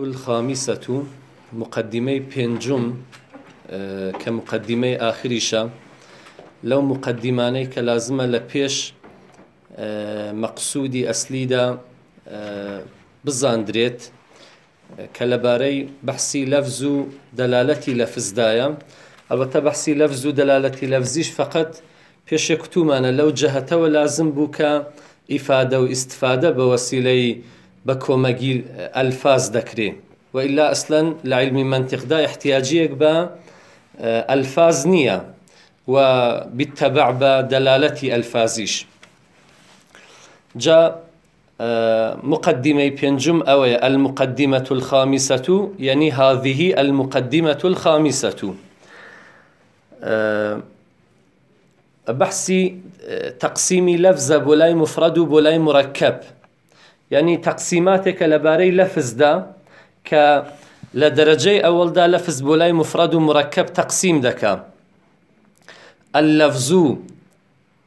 الخامسة مقدمة بينجم آه، كمقدمة آخرشة لو مقدماني كلازمة آه، لبيش مقصودي أسليدا آه، بزاندريت کە لەبارەی بەحسی لەفز و دەلالەتی لەفزدایە ئەلبەتە بەحسی لەفز و دەلالەتی لەفزیش فقط پێشێک تومانە لەو جەهەتەوە لازم بوو کە ئیفادە و ئیسفادە بە وەسیلەی بكو مجيل الفاز دكري والا اصلا لعلم منطق دا احتياجيك با آه، الفاز ئەلفاز و بالتبع بە دەلالەتی ئەلفازیش جا آه، مقدمەی پێنجم أو المقدمة الخامسة يعني هذه المقدمة الخامسة آه، بحسي تقسيم لفظ بولاي مفرد بولاي مركب يعني تقسيماتك لباري لفظ دا ك دەرەجەی اول دا لفظ بولاي مفرد ومركب تقسيم تەقسیم دەکە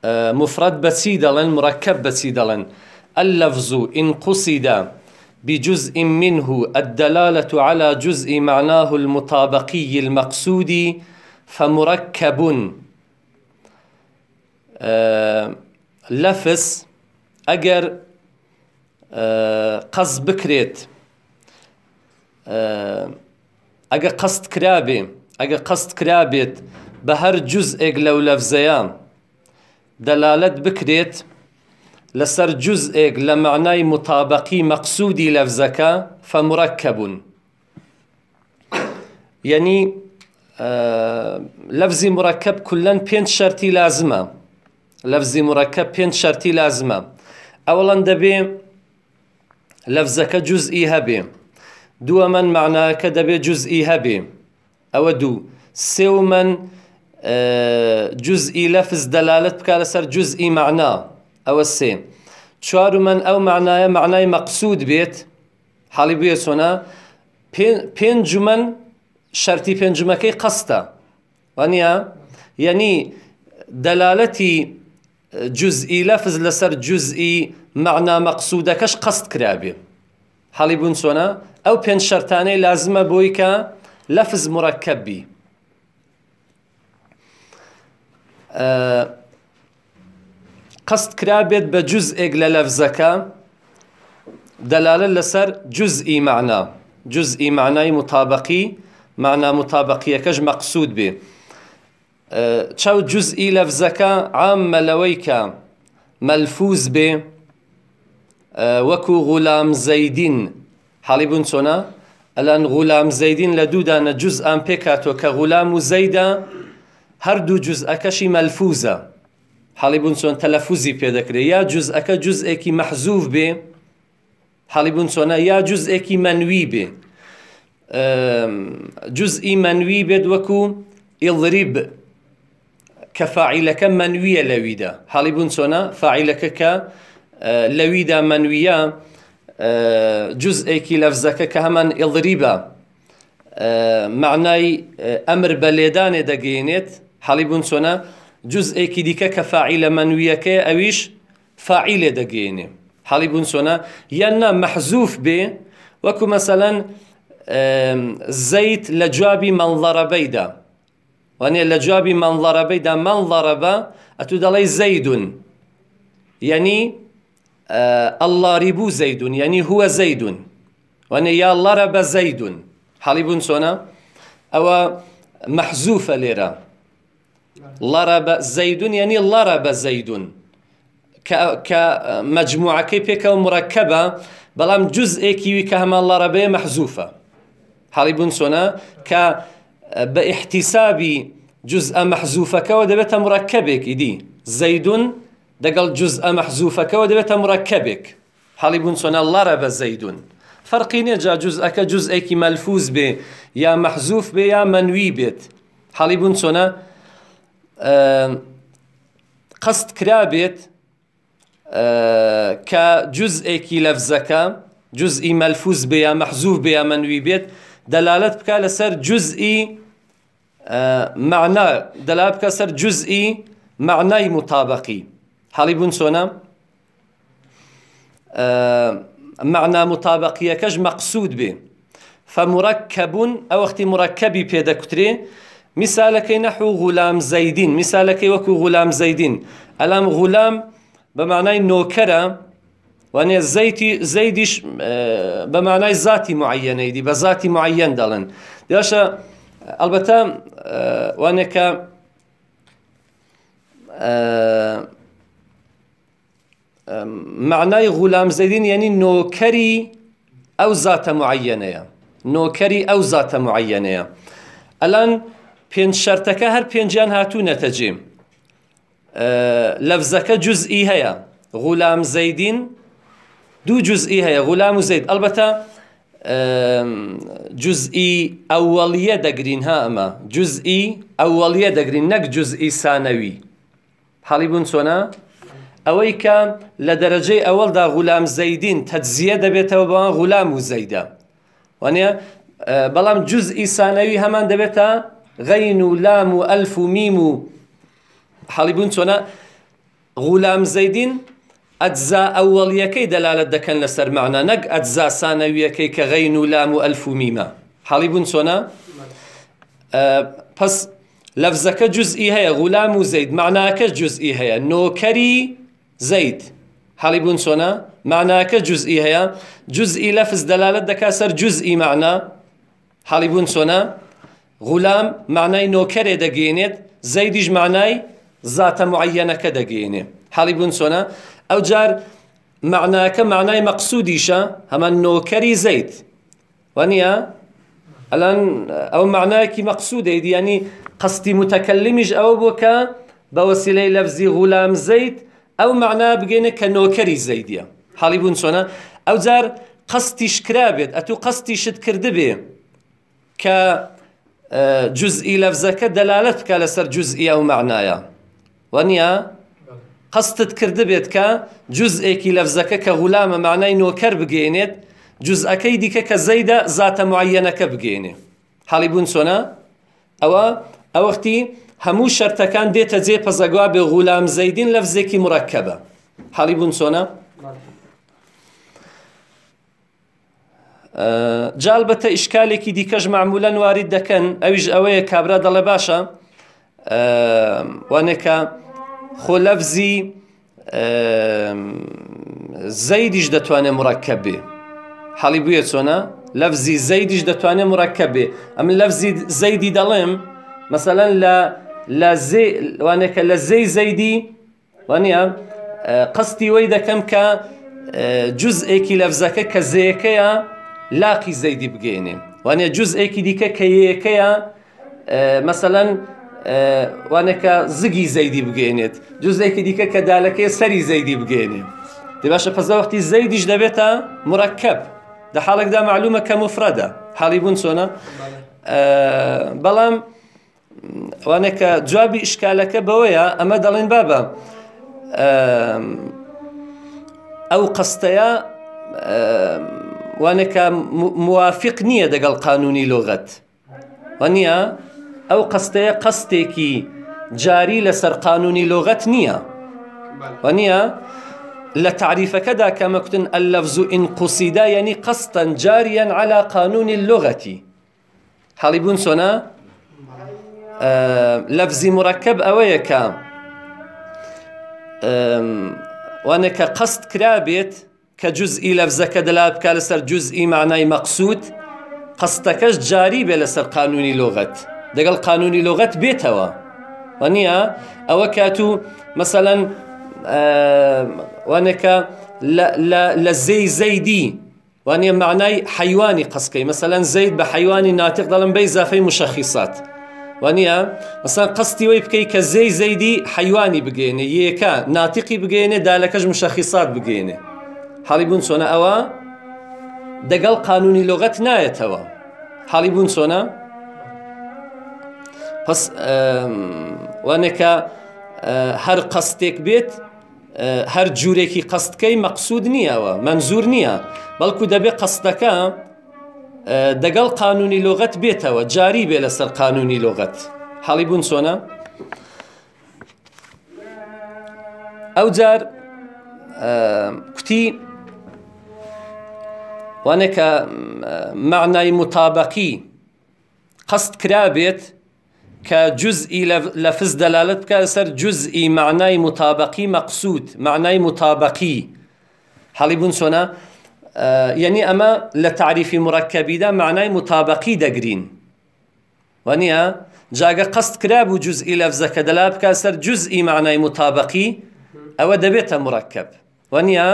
اه، مفرد بسيدا مركب مرکب بەچی إن قصد بجزء منه الدلالة على جزء معناه المطابقي المقصود فمركب اه، لفظ أجر قەز بکرێت ئەگە قەست کرابێ ئەگە قەست کرابێت بە هەر جزئێک لەو لەفزەیان دەلالت بکرێت لەسەر جزئێک لە معنای مطابقی مەقسوودی لەفزەکە فەمڕەکە بوون یعنی لەفزی مرەکەب کولەن پێنج شەری لازمە لەفزی مرەکە پێنج شەری لازمە ئەوڵەن دەبێ لەفزەکە جزئی هەبێ دووەمەەن معناکە دەبێت جزئی هەبێ ئەوە دوو سێومەن جزئي لەفز دەلالت بکە سر جزئي معنا ئەوە سێ چوارمەەن ئەو معناە معنای مەقصود بێت حاڵی بێ جمن شرطي شەرتی جمكي قەستە وانيا يعني دلالتي جزئی لەفز لەسەر جزئی مەعنا مەقصودەکەش قەست کرابێ حەڵی بوون چۆنە ئەو پێنج شەرانەی لازمە بۆی کە لەفز مڕەکەبی قەست کرابێت بە جزئێک لە لەفزەکە دەلالە لەسەر جزئی معنا جزئی معنای مطابقی معنا مطابقیەکەش مەقصود بێ چاو جزئی لەفزەکە عاممە لەوەی کە مەلفوز بێ وەکو غولام زەیدین حاڵی بوون چۆنا ئەلەن غولام زەیدین لە دوودانە جز ئەم پێکاتۆ کە غولام و زەیدا هەردوو جزئەکەشی مەلفوزە حاڵی بوون چۆن تەلەفوزی پێدەکرێت یا جزئەکە جزئێکی مەحزوف بێ حاڵی بوون چۆنە یا جزئێکی مەنوی بێ جزئی مەنوی بێت وەکو ئڵریب كفاعلك منوية لويدا حالي بونسونا فاعلك كا آه، لويدا منوية آه، جزء كي لفظك كهمن إضريبة آه، معناي أمر بليدان دقينت حالي بونسونا جزء كي ديك كفاعل منوية كا أويش فاعل دقيني حالي بونسونا ينا محزوف ب وكو مثلا زيت لجابي من ضربي وأني إلا جوابي من ضرب إذا من ضرب أتو زيد يعني آه الله ربو زيد يعني هو زيد وأني يا الله رب زيد حليب سونا أو محزوفة ليرة الله رب زيد يعني الله رب زيد كمجموعة كيبك مركبة بلام جزء كيوي كهما الله محزوفة حليب سونا ك بە جزء جز ئە مەحزوفەکەەوە إدي مرەکەبێکی دی جزء دەگەڵ جز ئە مەحزوفەکەەوە دەبێتە مرەکەبێک حاڵی بوون چۆنە لارە بە ملفوز فەرقی نێجا جزئەکە به يا بێ یا مەحزوف بێ یا منوی بێت حاڵی بوون چۆنە قەست کرابێت کە جزئێکی لەفزەکە جزئی مەلفوز بێ یا مەحزوف آه، معنى دلاب كسر جزئي معنى مطابقي مطابقی حاڵی بوون چۆنە آه، معنا مطابقیەکەش مەقصود بێ فمركبون ئەو وەختی مركبی پێدەکوترێ میسالەکەی نەحو غولام زەیدین میسالەکەی وەکو غولام زەیدین ئەلام غولام بە معنای نۆکەرە وانێ زەیتی زەیدیش آه، بە معنای زاتی معەنەیدی بە زاتی معەن دەڵێن دێشە ئەلبەتە وانێکە معنای غولام زەدین یعنی نۆکەری ئەو زاتە معەنەیە نۆکەری ئەو زاتە معەنەیە ئەلان پێنج شەرتەکە هەر پێنجیان هاتوو نەتەجیم لەفزەکە جزئی هەیە غولام زەیدین دوو جزئی هەیە غولام و زەید ئەلبەتە جزئی ئەوەڵیە دەگرین ها ئەمە جزئی ئەوەڵیە دەگرین نەک جزئی سانەوی حاڵی بوون چۆنا ئەوەی کە لە دەرەجەی ئەوەڵدا غولام زەیدین تەجزیە دەبێتەوە بەوان غولام و زەیدە وانە بەڵام جزئی سانەوی هەمان دەبێتە غەین و لام و ئەلف و میم و حاڵی بوون چۆنا غولام زەیدین أجزاء ئەوەڵیەکەی دەلالت دلالة لەسەر لسر معنى ئەجزا أجزاء کە غەین و لام ألف ئەلف و میمە حاڵی بوون چۆنە أه، پس لەفزەکە جزئی هەیە غولام و زەید معناکە جزئی هەیە نۆکەری زەید حاڵی بوون چۆنە معناکە جزئی هەیە جزئی لەفز دەلالت دەکا سەر جزئی معنا حاڵی بوون چۆنە غولام معنای نۆکەرێ دەگەێنێت زەیدیش معنای زاتە معەنەکە دەگەێنێ حاڵی ئەو جار معناکە معنای مەقصودیشە هەمان نۆکەری زەیت وانە ئەلان ئەو معناکی مەقصودەی دیانی قستی متەکەلیمیش ئەوە بۆ کە بەوەسیلەی لەفزی غولام زەیت ئەو معنا بگەینە کە نۆکەری زەیدە حاڵی بوون چۆنە ئەو جار قستی شکرا بێت ئەتوو قستی شت کرد بێ کە جزئی لەفزەکە دەلالت بکە لەسەر جزئی ئەو معنایە وەنیە؟ قەستت کرده بێت کە جزئێکی لەفزەکە کە غولامە مانای نۆکەر بگەێنێت جزئەکەی دیکە کە زەیدا زاتە معەنەکە بگەێنێ حاڵی بوون چۆنا ئەوە ئەوەختی هەموو شەرتەکان دێتە جێ پەزەگوا بێ غولام زەیدین لەفزێکی مرەکەبە حاڵی بوون چۆنا جالبەتە ئیشکالێکی دیکەش معمولەن وارد دەکەن ئەویش ئەوەیە کابرا دەڵێ باشە وانێکە خۆ لەفزی زەیدیش دەتوانێت مڕەکە بێ حەڵی بویە چۆنە لەفزی زەیدیش دەتوانێت مڕەکە بێ ئەم لەفزی زەیدی دەڵێم مەسەەن لە وانێکە لە زەی زەیدی وانە قستی وەی دەکەم کە جزئێکی لەفزەکە کە زەیەکەیە لاقی زەیدی بگەێنێ وانە جزئێکی دیکە کە یەکەیە مەسەەن وانێکە زگی زەیدی بگەێنێت جوزێکی دیکە کە دالەکەی سەری زەیدی بگەێنێ دی باشە پەزەوەختی زەیدیش دەبێتە مرەکەب لە حاڵێکدا معلومە کە مفرەدە حاڵی بوون چۆنە بەڵام وانێکە جوابی ئشکالەکە بەوەیە ئەمە دەڵێن بابە ئەو قستەیە وانێکە موافق نییە دەگەڵ قانونی لۆغەت وە نییە قسته قسته کی جاری لسر قانونی لغت نیا و نییە لە تعریفەکەدا کە مەکتن اللفظ ان ئینقوسیدا یعنی قسطا جاریا على قانون لۆغەتی حەڵیبوون سۆنا سونا آه، مرەکەب ئەوەیە کە وانە وانا قەست کرابێت کە جزئی لەفزەکە دەلا بکە لەسەر جزئی معنای مەقسوود قەستەکەش جاری بێ قانونی دەگەڵ قانونی لغت بێتەوە وەنیە ئەوە کات و مەسەەن آه، وانەکە لا لا زەیدی زيدي وانيا معناي حيواني مەسەەن مثلا زيد بحيواني ناتق ظلم بەی زافەی مشخصات وانيا مثلا قصتي ويبكي كزي زيدي حيواني زەیدی يكا بگەێنێ یەکە ناتیقی مشخصات دالەکەش حالي بون سونا اوا دقل قانوني لغة قانونی حالي بون سونا پس وانێکە هەر قەستێک بێت هەر جوورێکی قەستکەی مەقصود نییەوە منزور نییە بەڵکو دەبێ قەستەکە دەگەڵ قانونی لۆغەت بێتەوە جاری بێ لەسەر قانونی لۆغەت حاڵی بوون چۆنە ئەو جار کوتی وانێکە معنای متابقی قەست کرابێت كجزئي جزئی لە فز دەلالت بکە مطابقي مقصود معنای مطابقي اه، مەقصود معنای يعني أما لتعريف یعنی ئەمە معناي تعریفی مرکبیدا معنای متابقی دەگرین وانە جاگە قەست کرا بوو جزئی لەفزەکە دەلا بکە سەر جزئی معنای متابقی ئەوە دەبێتە مرکب وانە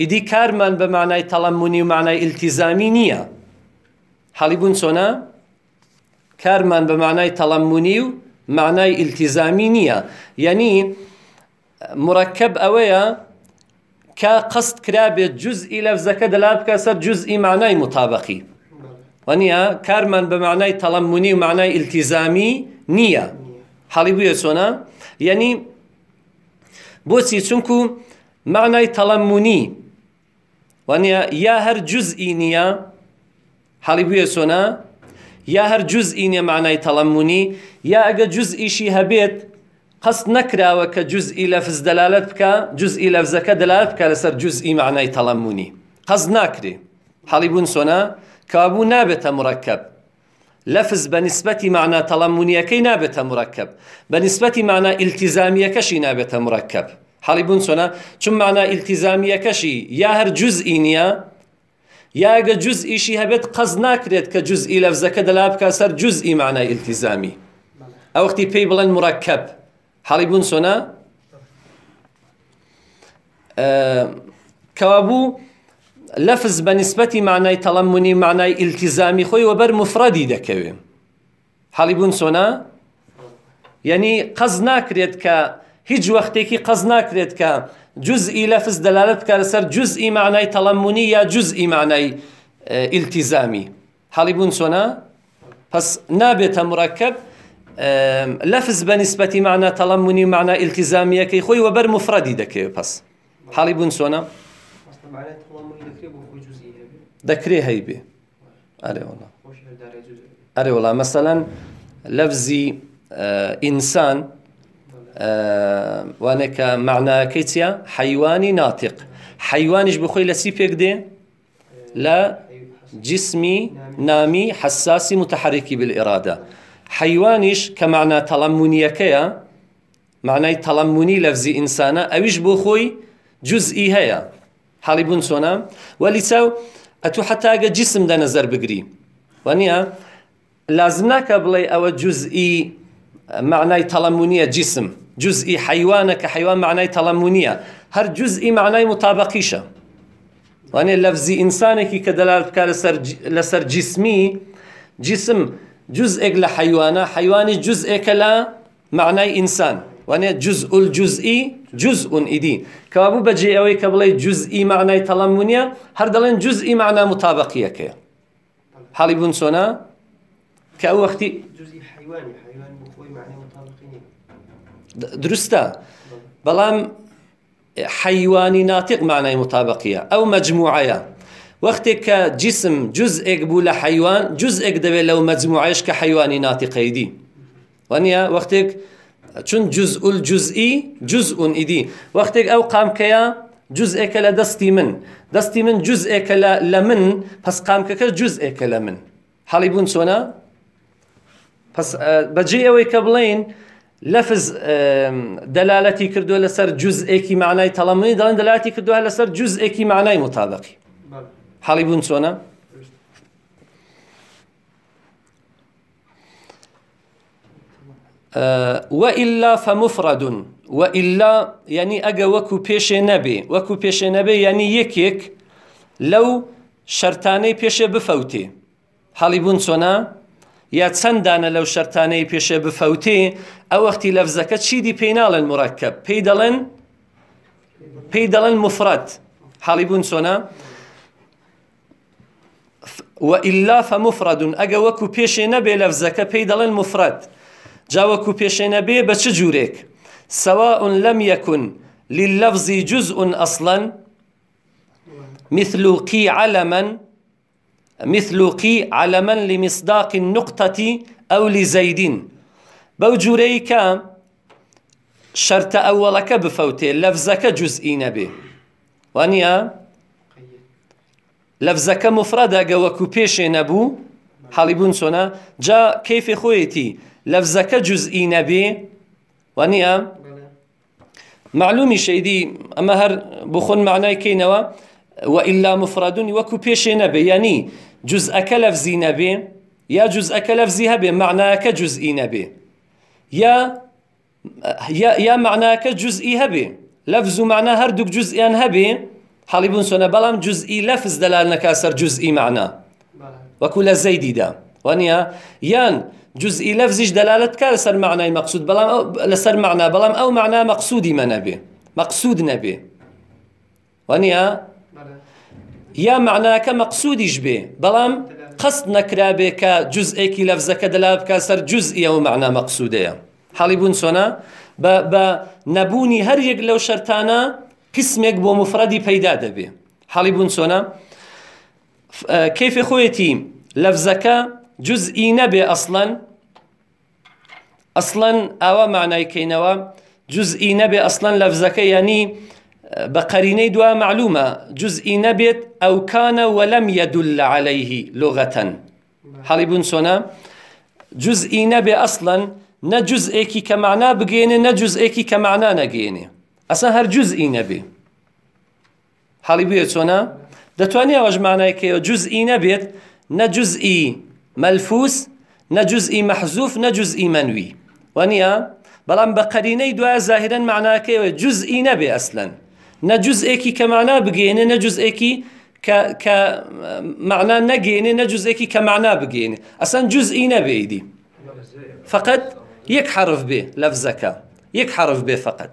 ئیدی کارمان بە معنای تەڵەممونی كارمان بمعنى معنای تەڵەممونی و يعني مركب أويا كا قصد ئەوەیە جزء قەست کرابێت جزئی كاسر دەلا بکە مطابقي جزئی معنای مطابقی وەنیە کارمان التزامي نيا تەڵەممونی و معنای ئیلتیزامی نییە حاڵی بووە چۆنا یعنی بۆچی چونکو معنای تەڵەممونی وەنیە یا هەر یا هەر جزئینە معنای تەڵەمونی یا أجا جزئیشی هەبێت قەست نەکراوە کە جزئی لەفز دەلالت بکە دلالتك لەفزەکە دەلالت بکە لەسەر جزئی معنای تەڵەمونی قەز ناکرێ حەڵی بوون سۆنا کابوو نابێتە مرکب لفظ بە نسبەتی معنا تەڵەمونیەکەی نابێتە مرکب بە نسبەتی معنا ئیلتیزامیەکەشی نابێتە مرکب حەڵی بوون سۆنا چون معنا ئیلتیزامیەکەشی یا هر جزئی نییە یاگە جز ئیشی هەبێت قەز ناکرێت کە جز ئی لەفزەکە دەلا بکە سەر جز ئیمانای ئیلتیزامی ئەو وقتی پێی بڵێن مڕکەب حەڵی بوون سۆنا کەوابوو لەفز بە نسبەتی معنای تەڵەمونی معنای ئیلتیزامی خۆی وەبەر مفرەدی دەکەوێ حەڵی بوون سۆنا یعنی قەز ناکرێت کە هیچ که قەز ناکرێت که جزئی لفظ دلالت کرد سر جزئی معنای تلمونی یا جزئی معنای التزامی اه، حالی بون سونا پس نابت مرکب اه، لەفز بە نسبەتی معنا تەڵەمونی معنا خوی و بر مفردی دکه پس حاڵی بوون چۆنا دەکرێ هەیبێ ئەرێوەڵا ئەرێوەڵا مثلا لەفزی انسان اه، وانێکە معناکەی چیە حیوانی ناتق حیوانیش بخۆی لە سی پێک دێ لە جسمی نامی حساسی متحرکی بالئرادا حیوانیش کە معنا تەڵەمونیەکەیە معنای تەڵەمونی لەفزی ئینسانە ئەویش بۆ خۆی جزئی هەیە حاڵی بوون چۆنا وەلی چاو ئەتو حتاگە جسم دە نەزەر بگری وەنیە لازم ناکە بڵێ ئەوە جزئی معنای تلمونية جسم جزئي حيوان كحيوان حیوان تلمونية هر جزئي جزئی معنای وأنا وانێ انسان ئینسانێکی لسر دەلات بکار لەسەر جسم جزئێک لە حیوانە حیوانی جزئێکە لە معنای ئینسان جزء الجزئی جزء ئیدی کەوابوو بەجێ جزئي کە بڵێ جزئی معنای تەڵەمونیە هەر دەڵێن جزئی معنا متابقیەکەیە حاڵی بوون چۆنا کە ئەو حيواني دروستە بلام حيواني ناطق معنى مطابقية أو مجموعەیە وەختێک جسم جزء بولا حيوان جزء دبي لو لەو مجموعش کە حیوانی ناتیقەیدی وانە وەختێک چون جزء الجزئي جزء ايدي ئون او قام كيا جزء كلا دستي من دستي من جزء كلا لمن بس قام قامکەکە جزء كلا من حەڵی بوون سونا بس بجي اوي كبلين لەفز دەلالەتی کردووە لەسەر جزئێکی معنای تەڵەمنی داڵن دەلاتی کردووە لەسەر جزئێکی معنای مطابقی حاڵی بوون چۆنە؟ وئلا فمفرد وئلا ینی ئەگە وەکو پێشێ نەبێ وەکو پێشێ نەبێ ینی یەکێک لەو شەرانەی پێشێ بفەوتێ حاڵی بوون چۆنا؟ یا چەندانە لەو شەرانەی پێشێ بفەوتێ ئەو وەختی لەفزەکە چیدی پێیناڵن مڕکەب پێی دەڵێن پێی دەڵێن مفرەت حاڵی بوون چۆنا وئلا فمفردون ئەگە وەکو پێشێ نەبێ لەفزەکە پێی دەڵێن مفرەت جاوەکو پێشێ نەبێ بە چ جوورێک سواء لم یەکون للفظ جزء أصلا مثل قی علەمەن على علما لمصداق النقطة أو لزيد بەو جوورەی شرط شەرتە ئەوەڵەکە بفەوتێ لەفزەکە جزئی نەبێ وانە لەفزەکە مفرەدەگە وەکو پێشێ نەبوو حەڵیبوون جا كيف خويتي لەفزەکە جزئين به وانيا معلومي شيدي أما هر بخۆن معنای کەینەوە وإلا مفرادونی وەکو پێشێ يعني جزء كلف زينبي يا جزء كلف هەبێ معناه كجزء نەبێ يا يا يا معناه كجزء لەفز لفظ معناه هردك جزء هەبێ حاڵی بوون سۆنە بەڵام جزئی لەفز دەلال نەکا سەر جزئی معنا وەکو لە زەیدیدا وانە یان جزئی لەفزیش دەلالت کار لەسەر معنای مەقصود بەڵام لەسەر معنا بەڵام ئەو معنا مەقصودی مە نەبێ مەقصود نەبێ یا معناکە مەقصودیش بێ بەڵام قەست نەکرابێ کە جزئێکی لەفزەکە دەلا بکە سەر جزئیە و معنا مەقصودەیە حاڵی بوون سۆنا بە نەبوونی هەر یەک لەو شەرتانە قسمێک بۆ مفرەدی پەیدا دەبێ حاڵی بوون سۆنا کەیفی خۆیەتی لەفزەکە جزئی نەبێ ئەسڵەن ئەسڵەن ئاوا معنایکەینەوە جزئی نەبێ ئەسڵەن لەفزەکە ینی بقرينه دو معلومه جزء نبت او كان ولم يدل عليه لغه حالي بنسونا جزء نبي اصلا نجزء كي كمعنى بجيني نجزء كي كمعنى نجيني اصلا هر جزء نبي حالي بيتونا دتوني واج معنى كي جزء نبت نجزء ملفوس نجزء محذوف نجزء منوي وانيا بلان بقرينه دو ظاهرا معناه كي جزء نبي اصلا نه جزئێکی کە معنا بگەێنێ نە جزئێکی کە معنا نەگەێنێ نە جزئێکی کە معنا بگەێنێ ئەسەن جزئی نەبێیدی فقط يك حرف بێ لەفزەکە يك حرف بێ فقط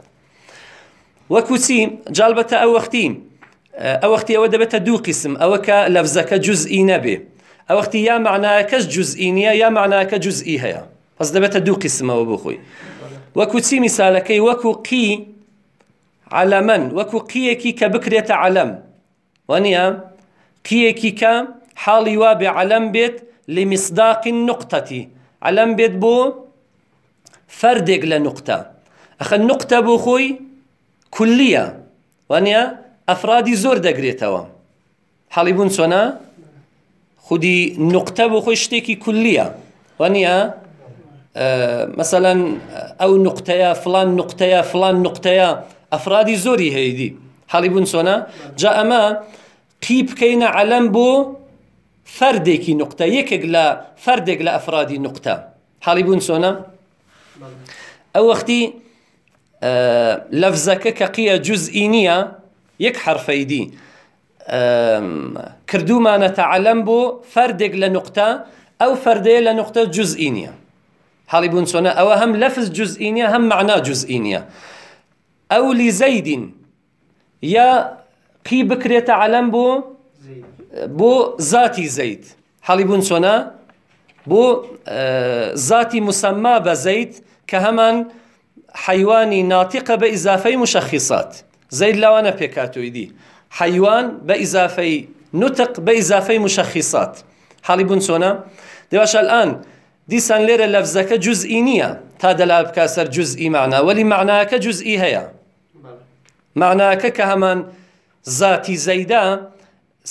وەکوچی جالبەتە ئەو وەختی ئەو وەختی ئەوە دەبێتە دوو قسم نبي کە لەفزەکە جزئی نەبێ ئەو وەختی یا معناکەش جزئی نییە یا معناکە جزئی هەیە پس دەبێتە دوو قسمەوە بخۆی وەکوچی میسالەکەی وەکو قی على وكو قيكي كبكرية علم ونيا قيكي ك حالي واب علم بيت لمصداق النقطة علم بيت بو فردق لنقطة اخا النقطة بو خوي كلية ونيا أفرادي زور دقريتوا حالي بون سونا خدي نقطة بو خوي شتيكي كلية ونيا آه، مثلا آه، أو نقطة فلان نقطة فلان نقطة ئەفرادی زۆری هەیەدی حالی بون سونا جا ئەمە قی علم بو فردی کی نقطه یەکێک لە فردی لە افرادی نقطه حالی بون سونا او وقتی آه، لەفزەکە که قیە جزئی نییە یەک حرفەیدی کردومانەتە عەلم بۆ فەردێک لە نقطە او فەردەیە لە نقطە جزئی نییە حاڵی بوون سۆنا ئەوە هەم لەفز جزئی نییە هم معنا جزئی أو لزيد يا كي بكري تعلم بو بو ذاتي زيد زەید حەڵی بوون چۆنا بۆ زاتی آه، مسمى بزيد زەید حيواني ناطقة حیوانی مشخصات زيد ئیزافەی مشەخیسات زەید لەوانە پێکاتۆیدی حیوان بە ئیزافەی نوتق بە ئیزافەی مشەخیسات الان دي سان ليرة لفزك جزئينية تا دەلا كاسر جزئي جزئی معنا وەلی معناکە جزئی معناکە کە هەمان زاتی زەیدا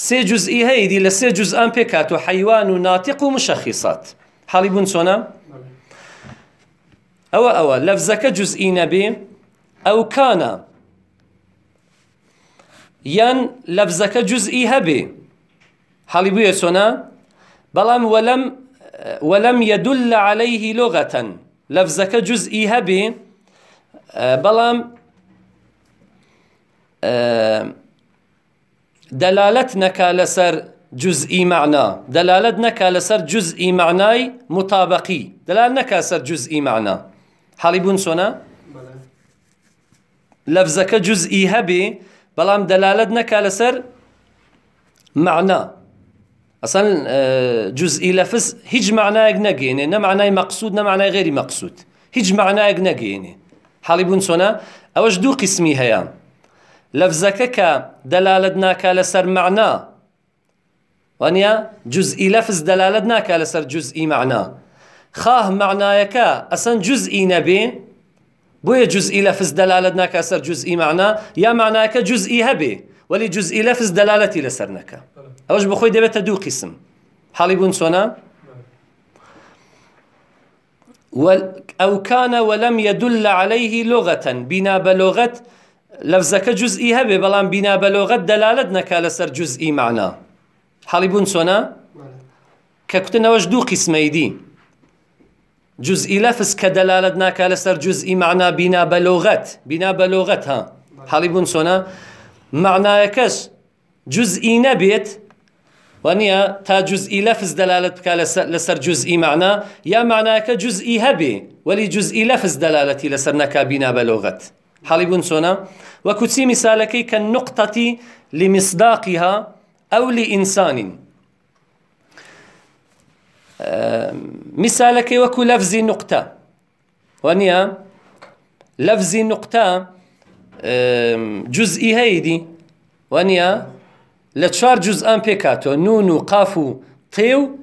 سێ جزئی هەیەدی لە سێ جز ئەم پێکات و حیوان و او و مشەخیسات حاڵی بوون چۆنە؟ ئەوە ئەوە لەفزەکە جزئی نەبێ ئەو کانە یان ولم جزئی يدل عليه لغة لفظك جزئي هبي بلام دلالت نەکا جزئي معنى معنا دەلالت جزئي معنى مطابقي معنای مطابقی جزئي معنى سەر جزئی معنا حاڵی بوون چۆنە لەفزەکە جزئی هەبێ بەڵام دەلالت نەکا لەسەر معنا ئەسەن اه، جزئی لەفز مقصود معنایەک نەگەێنێ نە معنای مەقصود نە معنای غێری سونا اوش دو قسمي حاڵی لفزكك دلالتنا كالسر ناکا لەسەر جزئي لفز دلالتنا كالسر جزئي ناکا لەسەر جزئی معنا خاه معنایەکە ئەسەن جزئی جزئي بۆیە جزئی لەفز دەلالت ناکا سەر جزئی معنا یا معناکە جزئي هەبێ ولی جزئی لەفز دەلالەتی لەسەر نەکە ئەوش بخوي دەبێتە دوو قسم حالي بون سونا أو كان ولم يدل عليه لغة بنا بلغة لفظك جزئي هبه بلان بنا بەلۆغەت دەلالت كالسر جزئي جزئی معنا حالي بون سونا کە نواج دو قسمي دي جزئي لفظ دەلالت ناکا لەسەر جزئی معنا بنا بەلۆغەت بنا بەلۆغەت ها بون سونا چۆنا معنایەکەش جزئي نبيت وانيا تا جزئي لەفز دەلالت بکە لەسەر جزئی معنا یا معناکە جزئی ولي جزئي جزئی دلالتي دەلالەتی لەسەر بنا بینا حالي بنسونا وكتسي مثالكي كالنقطة لمصداقها أو لإنسان آه، مثالكي وكو لفظ نقطة ونيا لفظ نقطة جزئي هيدي ونيا لتشار جزءان بيكاتو نونو قافو طيو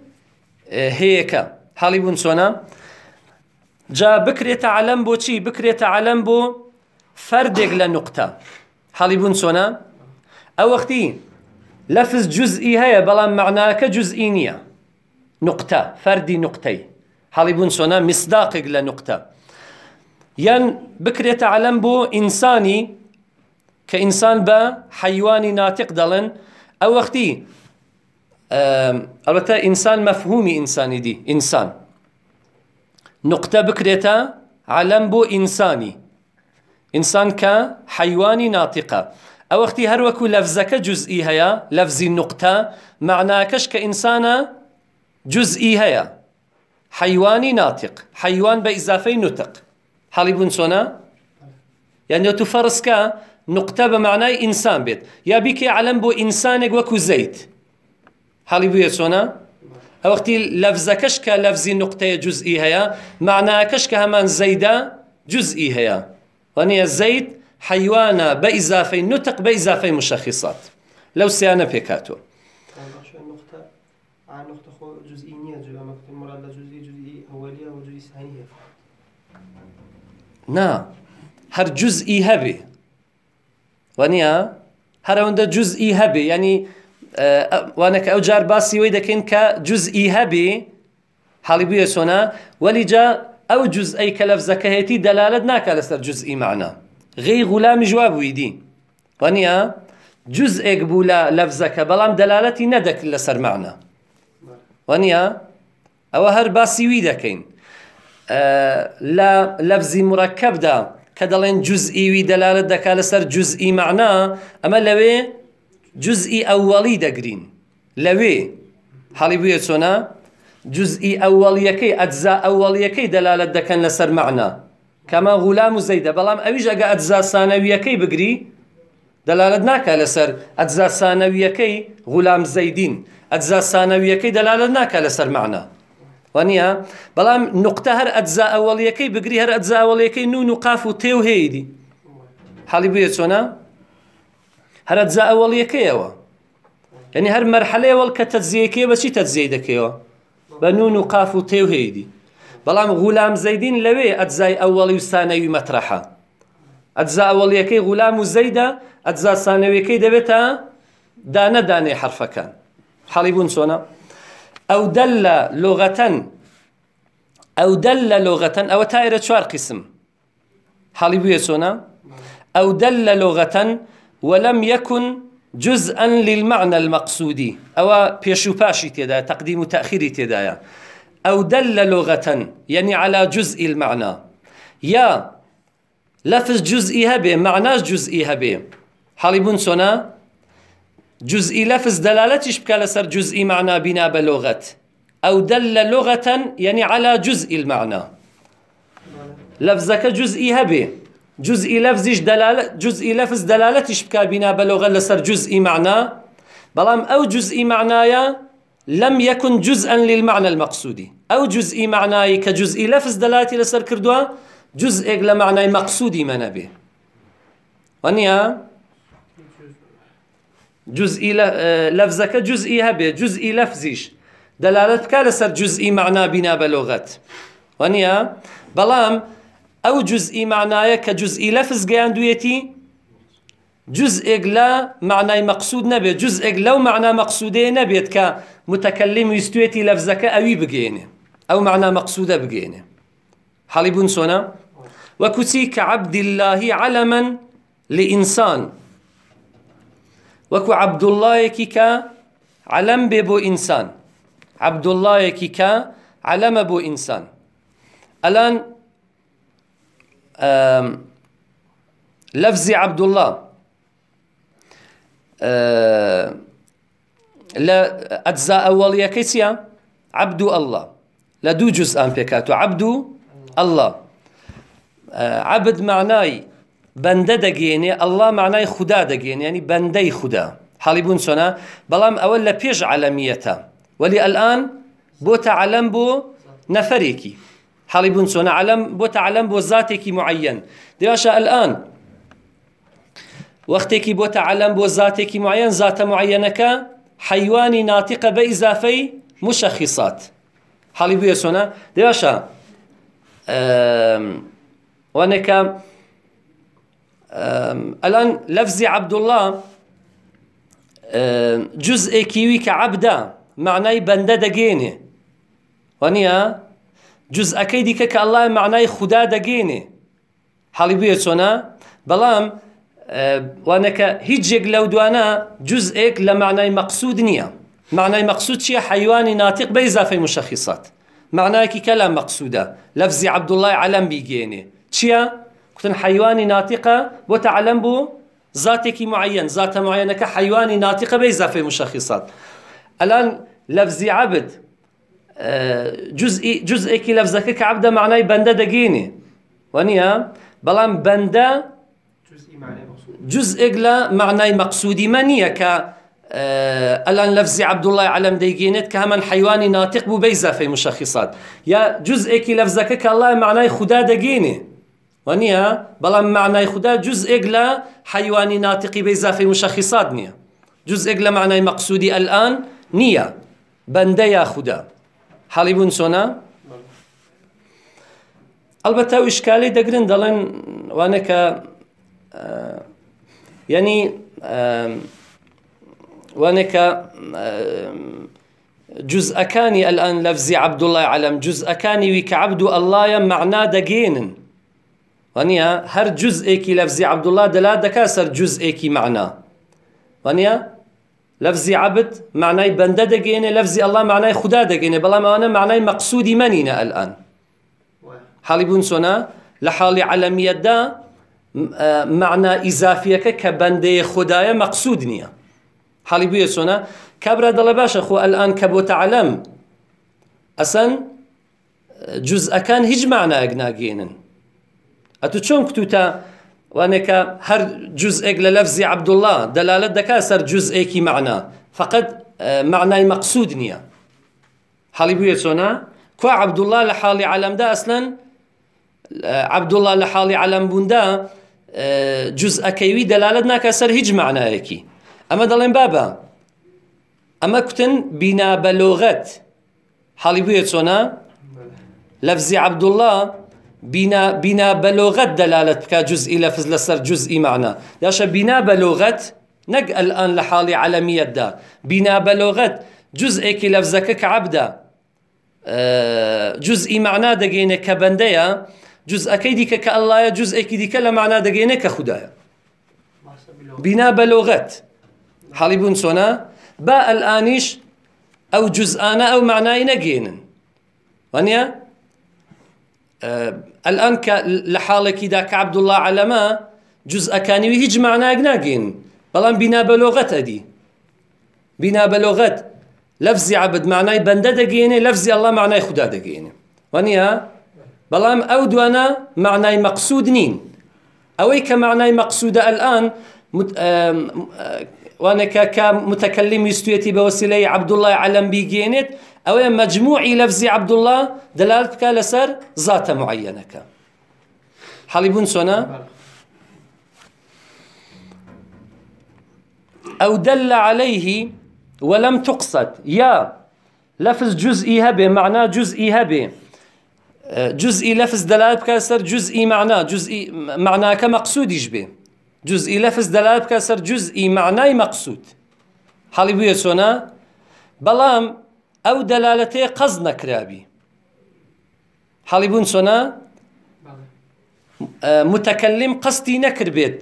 آه، هيكا حالي بنسونا جا بكرة علم بو تشي بكرة علم بو فردك لنقطة حالي حەڵی بوون چۆنا ئەو وەختی لەفز جزئی هەیە بەڵام معناکە جزئی نییە نقطە فەردی نقطەی حەڵی بوون چۆنا میسداقێک لە نقطە یان بکرێتە عەلم بۆ ئینسانی کە ئینسان بە حەیوانی ناتق دەڵێن ئەو وەختی ئەلبەتە ئینسان مەفهومی ئینسانی دی ئینسان نقطە بکرێتە عەلم بۆ ئینسانی انسان کە حيواني ناطقه او اختي لەفزەکە لفظك جزئي هيا لفظ النقطه کە ئینسانە جزئی هەیە حیوانی ناتق حیوان بە ئیزافەی نوتق حاڵی بوون چۆنا؟ يعني تو نقطه بمعنى انسان بيت يا بێت علم بو عەلم وكو زيت هل زەیت حاڵی او اختي ئەوەختی لەفزەکەش کە لەفزی نقطەیە جزئی هەیە معناکەش کە هەمان وانيا الزيت حيوانا بە ئیزافەی نوتق بە ئیزافەی مشەخیسات لەو سیانە پێکاتوە نا هر جزئي هبي وەنیە هر جزئی جزئي هبي يعني اه، وانا كأوجار باسي وی دەکەین کە جزئی هەبێ حاڵی بویە سۆنا او جزئي كلف زكاهيتي دلالتنا جزء جزئي معنا غي غلام جواب ويدي ونيا جزئك بولا لفظ كبلام دلالتي ندك لسر معنا ونيا او هر باسي ويدكين آه لا لفظي مركب دا كدلين جزئي ودلالت دكا جزء جزئي معنا اما لوي جزئي اولي دقرين لوي حالي بيوتونا جزئی ئەوەڵیەکەی ئەجزا ئەوەڵیەکەی دەلالت دەکەن لەسەر مەعنا کەما غولام و زەیدە بەڵام ئەویش ئەگە ئەجزا سانەویەکەی بگری دەلالت ناکە لەسەر ئەجزا سانەویەکەی غولام زەیدین ئەجزا سانەویەکەی دەلالت ناکە لەسەر معنا وانە بەڵام نقطە هەر ئەجزا ئەوەڵیەکەی بگری هەر ئەجزا ئەوەڵیەکەی نون و قاف و تێو هەیەدی حاڵی بویە چۆنا هەر ئەجزا ئەوەڵیەکەیەوە یعنی هەر مەرحەلەیەوەڵ کە تەجزیەکەی بەچی تەجزیە دەکەیەوە بە نون و قاف و تێو هێدی بەڵام غولام زەیدین لەوێ ئەجزای ئەوەڵی و سانەوی مەترەحە ئەجزا ئەوەڵیەکەی غولام و زەیدا ئەجزا سانەویەکەی دەبێتە دانەدانێ حرفەکان سونا او چۆنە ئەو او لۆغەتەن ئەو او لۆغەتەن ئەوە تایرە چوار قسم حەڵی بووە چۆنە ئەو دەل ولم يكن جزءا للمعنى المقصودي أو بيشوباشي تدا تقديم تاخير تدا أو دل لغة يعني على جزء المعنى يا لفظ جزئي هبه معنى جزئي هبه حالي بنسونا جزئي لفظ دلالتش بكال سر جزئي معنى بنا بلغة أو دل لغة يعني على جزء المعنى لفظك جزئي هبه جزئی لەفزیش جزئی لەفز دەلالەتیش بکە بنا بلغة لسر جزئی معنا بلام أو جزئی معنايا لم يكن جزءا للمعنى المقصود او جزئي معناي كجزئي لفظ دلالة لسر كردوا جزء لمعنى مقصودي من به ونيا جزئي اه، لفظك جزئي هبه جزئي لفظيش دلالة كالسر جزئي معنى بنا بلغة ونيا بلام او جزئي معنایە كجزئي لفظ لەفز گەیاندویەتی لا لە مقصود نبيت نەبێت لو لەو معنا مەقصودەیە نبيت كمتكلم متەکەلم ویستوێتی لەفزەکە ئەوی بگێنێ ئەو معنا مەقصودە بگێنێ حەڵی بوون سۆنا وەکوچی کە عەبدیللهی عەلەمەن لئینسان وەکو عەبدوڵڵایەکی کە عەلەم بێ بۆ ئینسان عەبدوڵڵایەکی کە عەلەمە بۆ ئینسان لفزي عبد الله لا أجزاء ئەوەڵیەکەی چیە؟ عبدو الله لە دوو جز ئەم پێکات و عبدو الله عبد معناي بەندە دەگەێنێ الله معناي خدا دەگەێن يعني بندي خدا حاڵی بوون چۆنا بەڵام ئەوە لە ولي الآن وەلی علم بو نفريكي حالي بونسون علم بو تعلم بو ذاتي معين دراشا الآن وەختێکی بۆ تەعالم بۆ زاتێکی معەن حيواني ناطقة حیوانی مشخصات بە ئیزافەی مشەخیسات حاڵی بووە سۆنا دێباشە اه، وانەکە ئەلان اه، لەفزی عەبدوڵڵا اه، جزئێکیوی کە عەبدا معنای بەندە دەگەێنێ وانە جزء اكيد كك الله معناه خدا دەگەێنێ حالي بویە چۆنا بەڵام آه، وانەکە هیچ جێک لەو دوانە جزئێک لە معنای مەقصود نییە معنای مەقصود چیە حیوانی ناتیق بە اضافی مشخصات معناه كي كلام مقصودة لەفزی عبد الله علم بيجيني کوتن حیوانی حيوان بۆ وتعلم بو ذاتك معين ذات معەنەکە حیوانی ناتیقە بە في مشخصات الان لەفزی عبد جزئی جزئێکی لەفزەکە کە عبدە معنای بەندە دەگینی وەنیە بەڵام بەندە جزئێک لە معناه مقصودي مە ك کە آه، ئەلان لەفزی عبدوڵای علەم دەیگەێنێت کە هەمان حیوانی ناتق بوو بەی زەفەی جزء یا جزئێکی لەفزەکە کە لای معنای خوددا دەگەێنێ وەنیە بەڵام معنای خوددا جزئێک لە حیوانی ناتقی بەی زەفەی مشەخیسات نییە جزئێک لە معنای مەقصودی ئەلان نییە بەندە حاڵی بوون چۆنا ئەلبەتە اشکالی ئشکالی دەگرن وانه وانەکە اه، یعنی وانه جزء الان وانەکە اه، جزئەکانی ئەلان لەفزی عبدوڵای علەم جزئەکانی ویکە عبد و ئەلایە مەعنا دەگێنن وانە هەر لفظی عبدالله عبدوڵلا دەلا دەکا سەر جزئێکی معنا وانیا لفظی عبد معناه بنده دەگەێنێ لەفزی الله معناه خوددا دەگەێنێ بلا ما أنا معناه منینە منينا الآن حالي سۆنا لە حاڵی عەلەمیەتدا معنى اه، إضافية كبندي خدايا خدایە مەقصود نییە حاڵی بویە سۆنا کابرا دەڵێ باشە خۆ ئەلان کە بۆ تەعالەم ئەسەن جزئەکان هیچ معناەک ناگەێنن وانك هر جزء لفظي عبد الله دلاله دكا سر جزء كي معنى فقط آه، معنى مقصود نيا حالي بو يسونا كو عبد الله لحالي علم دا اصلا آه، عبد الله لحالي علم بوندا آه، جزء كيوي دلالتنا ناكاسر هج معنى ايكي اما دلين بابا اما كتن بنا بلوغت حالي بو يسونا لفظي عبد الله بنا بنا بلغت دلالت بك إلى فزل سر جزئي معنى ياشا بنا بلغت نق الآن لحالي عالمية دا بنا بلغت جزئك لفظك كعبدا أه جزئي معنى دقينه كبندية جزء ديك كالله جزئك ديك لمعنى دقينه كخدايا بنا بلغت حالي بنسونا با الآنيش أو جزءانا أو معناي نقينن وانيا أه الان کە لە حاڵێکیدا الله عبدوڵله عەلەما جزئەکانیوی هیچ معناک ناگین بەڵام بنا بلغت أدي بنا بلغت لفزي عبد معنای بەندە دەگەێنێ لەفزی ئەله معنای خوددا دەگەێنێ وانە بەڵام ئەو دوانە معنای مەقصود نین ئەوەی کە معنای مەقصودە ئەلان وانك كمتكلم يستويتي بوسيله عبد الله علم بيجينت او مجموع لفظ عبد الله دلالتك لسر ذات معينك حليبون سنه أو دل عليه ولم تقصد يا لفظ جزئي هبه معنى جزئي هبه جزئي لفظ دلالة لسر جزئي معنى جزئي معنى مقصود يجبه جزئی لفظ دلالة بكسر اه، اه، سەر جزئی مقصود حالي حاڵی بووە بلام أو دلالته دەلالەتەیە نكرابي حالي حاڵی سونا متكلم قصدي نكر بيت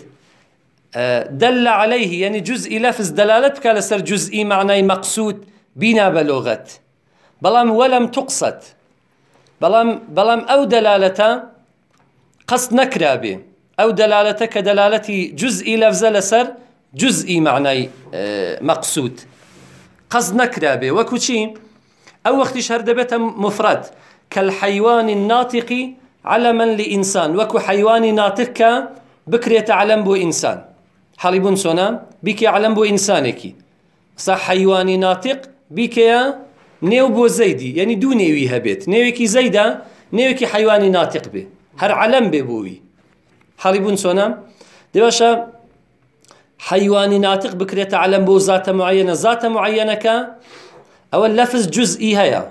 دل عليه يعني جزئي لفظ دلالتك بكسر جزئي معناي مقصود بنا بلغت بلام ولم تقصد بلام بلام او دلالته قصد نكرابي أو دلالتك كدلالة جزئي لفظة لسر جزئي معناي آه، مقصود قصد نكرابه وكوشي أو شهر دبتا مفرد كالحيوان الناطق علما لإنسان وكو حيوان ناطق بكرة بكريت علم بو إنسان حالبون سونا بيكي علم بو إنسانكي صح حيواني ناطق بيكي نيو بو زيدي يعني دو نيوي هبت نيوكي زيدا نيوكي حيواني ناطق به هر علم ببوي حەڵی سونا دي باشا حيواني ناتق بكري تعلم بو ذات معينة ذات معينة كا أو اللفظ جزئي هيا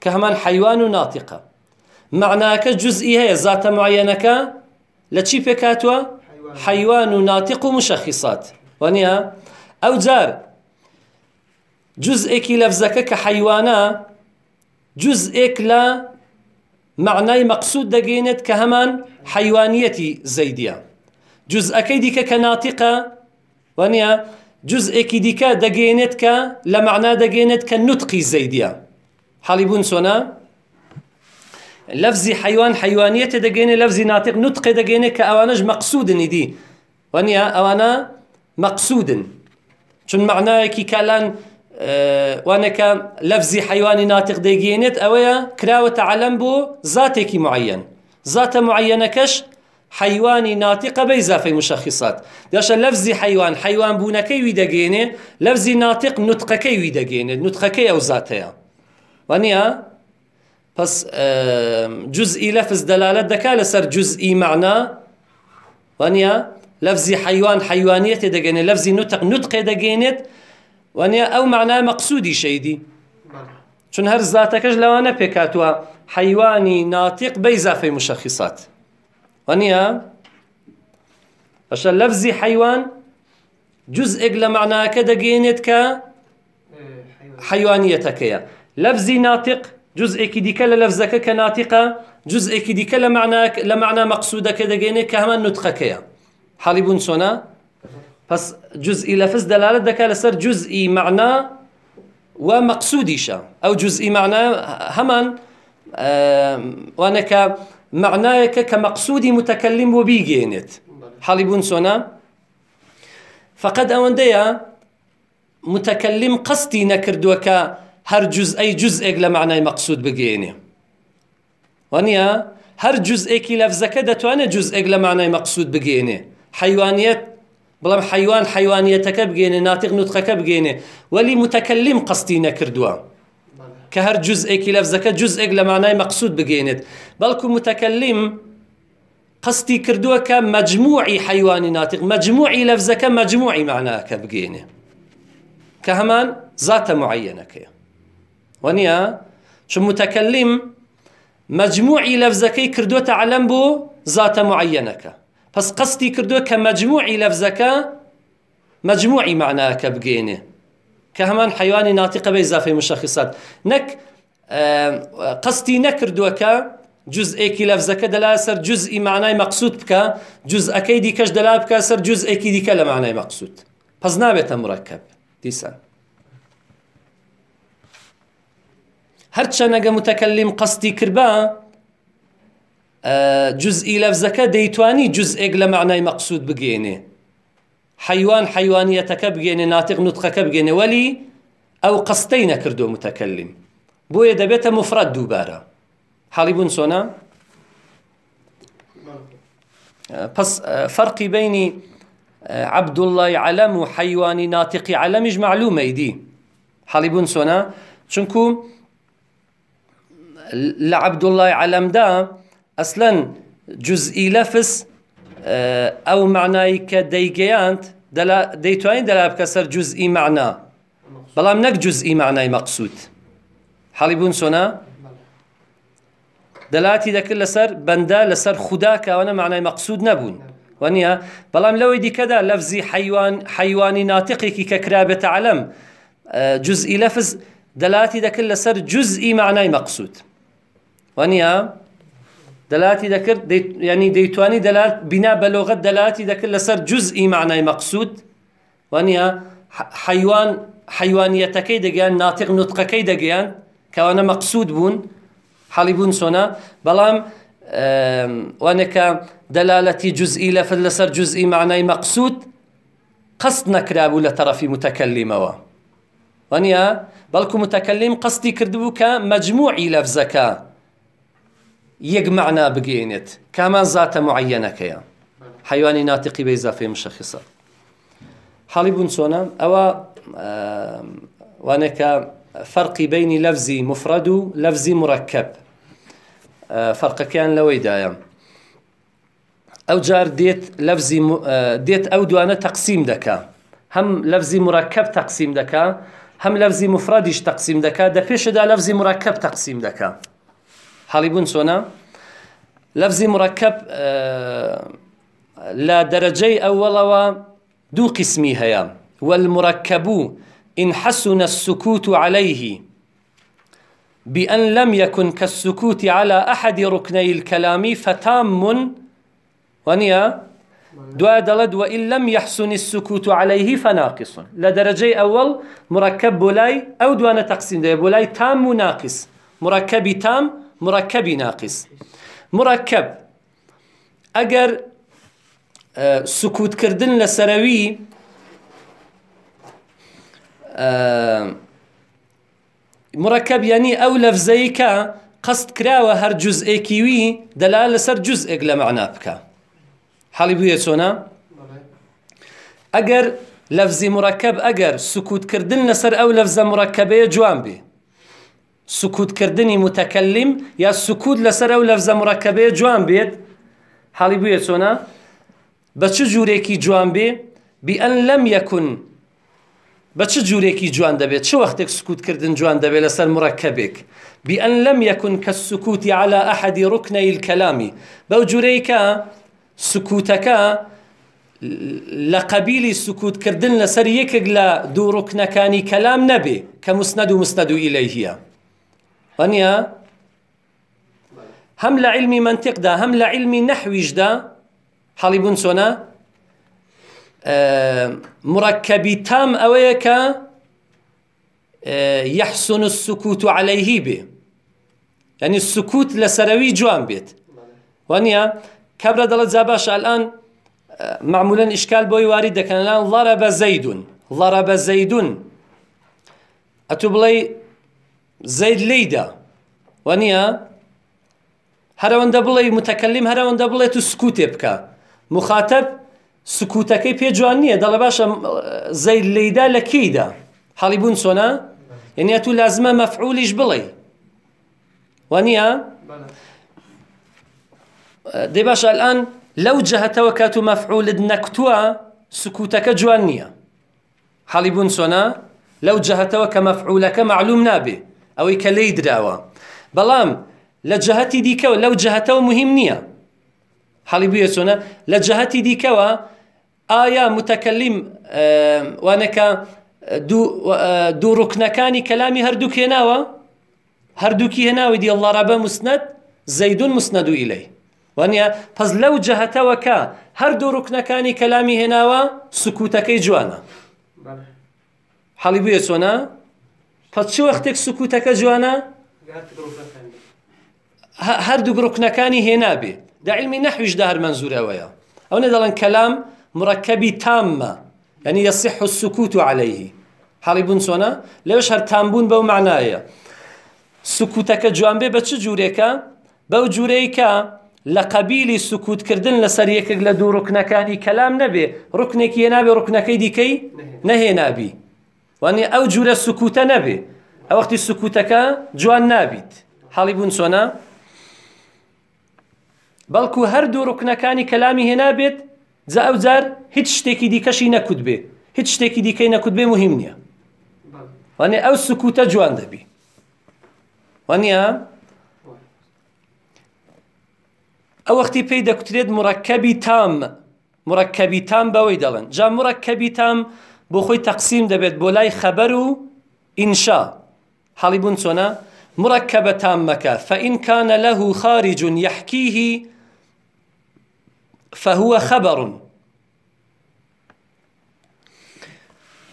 كهمان حيوان و ناتیقە معناکە هيا ذات معينة كا لتشي بكاتوا حيوان حیوان ناتق مشخصات وانيا أو جار جزئك لفظك كحيوانا جزئك لا معنای مقصود دقينت كهمان هەمان زيدية جزء جزئەکەی دیکە کە ناتیقە وانە جزئێکی دیکە دەگەێنێت کە لە معنا دەگەێنێت کە نوتقی زەیدە حاڵی بوون سۆنا لەفزی حیوان حیوانیەتە دەگەێنێ لەفزی ناتق نوتقی دەگەێنێت کە ئەوانەش مەقصودنی دی وانە ئەوانە مەقصودن چون أه، وانا كان لفظي حيواني ناطق ديجينت اويا كراوة علم بو ذاتيكي معين ذات معينة كش حيواني ناطق بيزافي مشخصات داشا لفظي حيوان حيوان بونا كي ويدقيني لفظي ناطق نطق كي ويدقيني نطق كي او ذاتيا وانيا بس أه، جزئي لفظ دلالة دكا لسر جزئي معنى وانيا لفظي حيوان حيوانية دقيني لفظي نطق نطقة دقينت وانە ئەو معنا مەقصودی شەیدی چون هەر زاتەکەش لەوانە بكاتوا حيواني ناطق بە في مشخصات وانە ئەش لەفزی حیوان جزئێک لە معناکە دەگەێنێت کە حیوانیەتەکەیە لفظي ناطق جزء كده كلا لفظك كناطقة جزء كده كلا لە لمعنى مەقصودەکە كده کە هەمان نطقك يا بوون چۆنا؟ پس جزئی لفظ دلالت دکا لسر جزئی معنا و مقصودیشا او جزئی معنا همان وأنا كمعنى كمقصودي متكلم وبيجينت بون سونا فقد أونديا متكلم قصدي نكردوك هر جزء أي جزء لمعنى مقصود بجيني وانيا هر جزء كي لفظك أنا جزء لمعنى مقصود بجيني حيوانيات بەڵام حيوان حيوانية بگێنێ ناطق نوتخەکە بگێنێ ولي متكلم قستی نەکردووە كهر هەر جزئێکی لەفزەکە جزئێک لە مانای مەقصود بگێنێت بەڵکو متەکەلیم قستی کردووە کە مجموعی حیوانی ناتق مجموعی مجموعي معناه معناکە بگێنێ کە هەمان زاتە شو متكلم مجموعي لف مجموعی كردوا تعلم بو ذات معينة معەنەکە بس قصدي كردو كمجموعي لفزكا مجموعي معناه كبقيني كهمان حيواني ناطقة بإضافة مشخصات نك قصدي نكردو ك جزء اكي لفظة كدلا سر جزء معناه مقصود بك جزء اكي دي كش دلا بك سر جزء اكي دي كلا معناه مقصود بس نابتا مركب ديسان هرچا نگا متكلم قصدي كربا جزئي لەفزەکە ديتواني جزئێک لە معنای مەقصود حيوان حیوان حیوانیەتەکە ناطق ناتق نوتخەکە ولي أو ئەو كردو متكلم متەکەلیم بۆیە دەبێتە مفرد دوبارا حاڵی بون سونا بس آه، فەرقی بینی عبد الله علم و ناطق علم علەمیش معلومة إيدي بوون بون سونا شنكو لعبد الله دا اصلا جزئی لەفس ئەو معنایی کە دەیگەیاند دەیتوانین دەلا بکە سەر معنى معنا بەڵام نەک جزئی معنای مەقسوود حەڵی بوون سۆنا دەلاتی دەکرد لەسەر بەندە لەسەر خوددا کاوانە معنای مەقسوود نەبوون وەنیە بەڵام لەوەی دیکەدا لەفزی حيوان حیوانی ناتقێکی کە تعلم عەلم لفظ دلاتي ذاك دەکرد لەسەر جزئی معنای مەقسوود وەنیە؟ دلالتي ذكر دي يعني ديتواني دلالة بناء بلغة دلالتي ذكر لسر جزئي معنى مقصود وانيا حيوان حيوانيتكي دقيان ناطق نطقكي دقيان كوانا مقصود بون حالي بون سونا بلام وانك دلالتي جزئي لفل لسر جزئي معنى مقصود قصد نكراب لطرف متكلمة وانيا بلكو متكلم قصدي كردبو كمجموعي لفزكا يجمعنا بقينت كمان ذات معينة كيا حيواني ناطقي في مشخصة حالي بنسونا أو وانك فرق بين لفظي مفرد لفظي مركب آه، فرق كان لويدايا أو جار ديت لفظي م... آه، ديت أو دوانا تقسيم دكا هم لفظي مركب تقسيم دكا هم لفظي مفردش تقسيم دكا دا فيش دا لفظي مركب تقسيم دكا حاليبون سونا لفظي مركب اه، لا درجي أول دو قسمي هيا والمركب إن حسن السكوت عليه بأن لم يكن كالسكوت على أحد ركني الكلام فتام ونيا دوا دلد وإن لم يحسن السكوت عليه فناقص لدرجة أول مركب بولاي أو دوانا تقسيم ده بولاي تام وناقص مركب تام مركبي ناقص مركب ئەگەر آه، سکوتکردن لە سەرەوی آه، مرکب ینی ئەو لەفزەی کە قەست کراوە هەر جزئێکیوی دەلا لەسەر جزئێک لە مەعنا بکە حاڵی بووە اگر لفظ مركب اگر ئەگەر سکوتکردن لسر او لفظ مركبه جوان بێ سكوت كردني یا سکوت لەسەر ئەو لفظ مڕەکەبێ جوان بيت حاڵی بيت چۆنا بە چ جوان بێ بأن لم يكن بە چ جوورێکی جوان دەبێت چه سكوت كردن جوان دەبێت لەسەر مركبك بأن لم يكن كالسكوت سکوتی على أحد ركني الكلام بەو جوورەیکە سکوتەکە لە قەبیلی سکوتکردن لەسەر یەکێک لە دوو ڕکنەکانی کەلام نەبێ کە مستند و مستەد و ونيا هم علمي منطق دا هم لعلمي نحويج دا حالي بونسونا آه، مركبي تام اويكا آه، يحسن السكوت عليه به يعني السكوت لسروي جوان بيت ونيا كبر دلت زباش الان آه، معمولا اشكال بوي وارد كان الان ضرب زيد ضرب زيد اتبلي زيد ليدا وانيا هر وان بڵێ متەکەلیم هەرەوەندە بڵێت و سکوتێ بکە مخاتب سکوتەکەی پێ جوان نییە دەڵە باشە زەید لەیدا لە کیدا حەڵی بوون چۆنا یعنی تو لازمە مەفعولیش بڵێ و الان لو جەهتەوە کات مفعول نكتوا سكوتك جوانيه جوان نییە حەڵی لو چۆنا لەو معلوم نابي ئەوەی کە لی دراوە بەڵام لە جەهتی دیکەەوە لەو جەهتەوە مهم نییە حەڵی بویە چۆنە لە جەهتی دیکەوە ئایا متەکەلیم وانەکە دوو ڕکنەکانی کەلامی هەردوو هێناوە هەردووکی هێناوی دی اللهڕابە مسنەت زەیدون مسنەد و ئیلەی وانە پەز لەو جەهتەوە کە هەردوو ڕکنەکانی کەلامی هێناوە سکوتەکەی جوانە حەڵی بویە چۆنە؟ پس چه وەختێک سکوتەکە جوانە هەردوو گرۆکنەکانی هێنابێ دا علمی نەحویش دار منزورەوەیە او دەڵن كلام مركبي تامة يعني یصح السكوت عليه حاڵی بوون چۆنە لەوش تامبون بو بەو سكوتك سکوتەکە جوان بێ بە جوريكا جوورێکە بەو جوورەیکە لە قەبیلی سکوتکردن لەسەر یەکێک لە دوو ڕکنەکانی کەلام نەبێ ڕکنێکی هێنابێ ڕکنەکەی دیکەی نەهێنابی وانی ئەو جوورە سکوتە نەبێ ئەو وەختی سکوتەکە جوان نابیت حاڵی بوون چۆنا بەڵکو هەردوو ڕکنەکانی کەلامی هێنابێت جا ئەو جار هیچ شتێکی دیکەشی نەکوت بێ هیچ شتێکی دیکەی نەکوت بێ مهم نییە وانێ ئەو سکوتە جوان دەبی وانە ئەو وەختی پێی دەکوترێت مڕەکەبی تام مڕەکەبی تام بەوەی دەڵێن جا مڕەکەبی تام بخوي تقسيم تەقسیم دەبێت خبرو لای خەبەر و ئینشا حەڵی مركبة تامة فإن كان له خارج يحكيه فهو خبر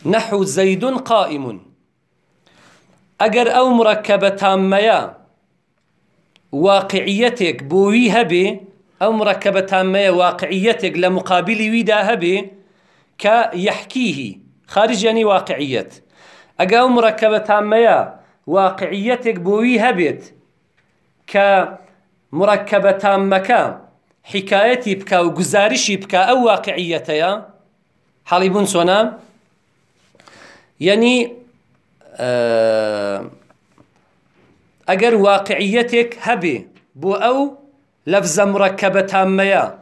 نحو زيد قائم أجر أو مركبة تامة واقعيتك بوي هبي أو مركبة تامة واقعيتك لمقابل ويدا هبي كيحكيه خارج يعني واقعيات اجا مركبة تامه يا واقعيتك بوي هبت ك مركبة تامة حكايتي بكا وجزارشي بكا او واقعيتي حليبون سونا يعني اگر واقعيتك هبي بو او لفظ مركبة تامه يا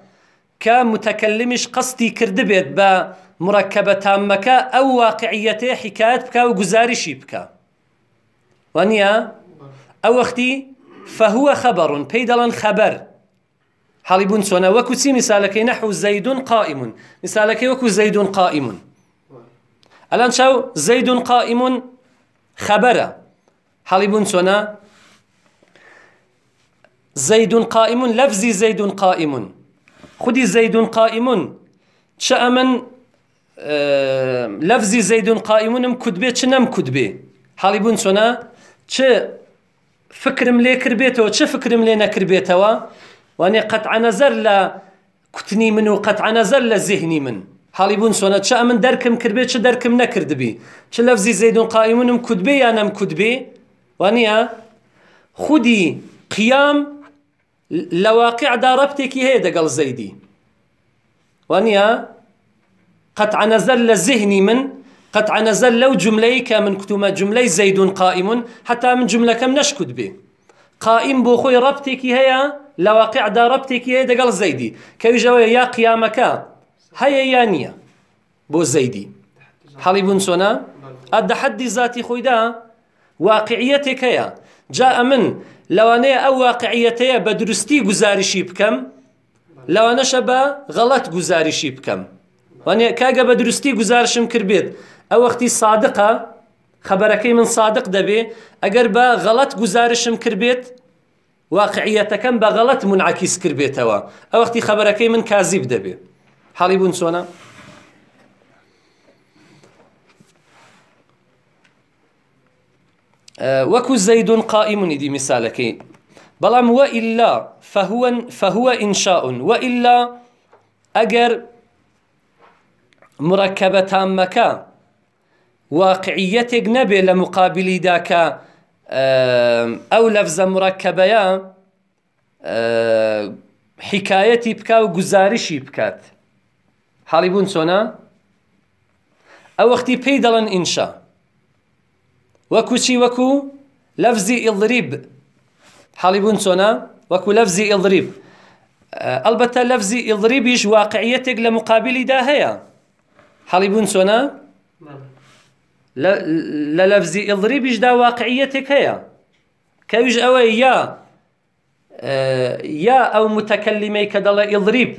تامية متكلمش قصدي كردبت با مركبة تامة أو واقعية حكاية بكا أو جزارشي بكا ونيا أو أختي فهو خبر بيدلا خبر حليبون وكو سي مثالك نحو زيد قائم مثالك وكو زيد قائم الآن شو زيد قائم خبر حليبون سونا زيد قائم لفظي زيد قائم خدي زيد قائم شأمن لەفزی زەیدون قائیمونم کودبێ چ نەم کودبێ حاڵی بوون چۆنا چ فکرم لێ کردبێتەوە چه فکرم لێ نەکردبێتەوە وانێ قەتعەنەزەر لە کوتنی من و قەتعەنەزەر لە زیهنی من حاڵی بوون سۆنە چ ئەمن دەرکم کردبێ چ دەرکم نەکردبی چ لەفزی زەیدون قائیمونم کودبێ یانم کودبێ وانە خودی قیام لە واقعدا ڕەبتێکی هەیە دەگەڵ زەیدی وانە قطع نزل لذهني من قطع نزل لو جملەی كامن من کتومە زيد زەیدون قائمون حتى من كم نشكد به قائم دا خۆی ڕبتێکی دا قال زيدي كي هەیە يا زەیدی کەویژەوەی یا قیامەکە هەیە بو زيدي بۆ زەیدی حەڵی بوون چۆنا ئەدەحەدی ذاتی خۆیدا واقعیەتێک جاء من لو أنا أو واقعيتي بدرستي دروستی شيبكم لو أنا بە غلط گزارشی شيبكم وانا كاجا بدرستي غزارشم كربيت او اختي صادقه خبركي من صادق دبي اقربا غلط غزارشم كربيت واقعيه كم بغلط منعكس كربيتوا او اختي خبركي من كاذب دبي حليبون سونا أه، وكو زيد قائم دي مثالك بلام والا فهو فهو انشاء والا اجر مركبة تامة مكا واقعيتك نبي لمقابل داك آه، او لفظ مركبة يا آه، حكاية بكا وقزارشي بكات حالي بونسونا او اختي بيدلا انشا وكو شي وكو لفظي اضرب حالي بونسونا وكو لفظي اضرب آه، ألبتا لفظي اضرب يش واقعيتك لمقابل داهيا لا لا لا لەفزی ئڵری بیشدا واقعیەتێک هەیە کەویش ئەوەی يا یا ئەو متەکەلیمەی کە دەڵێ ئڵریب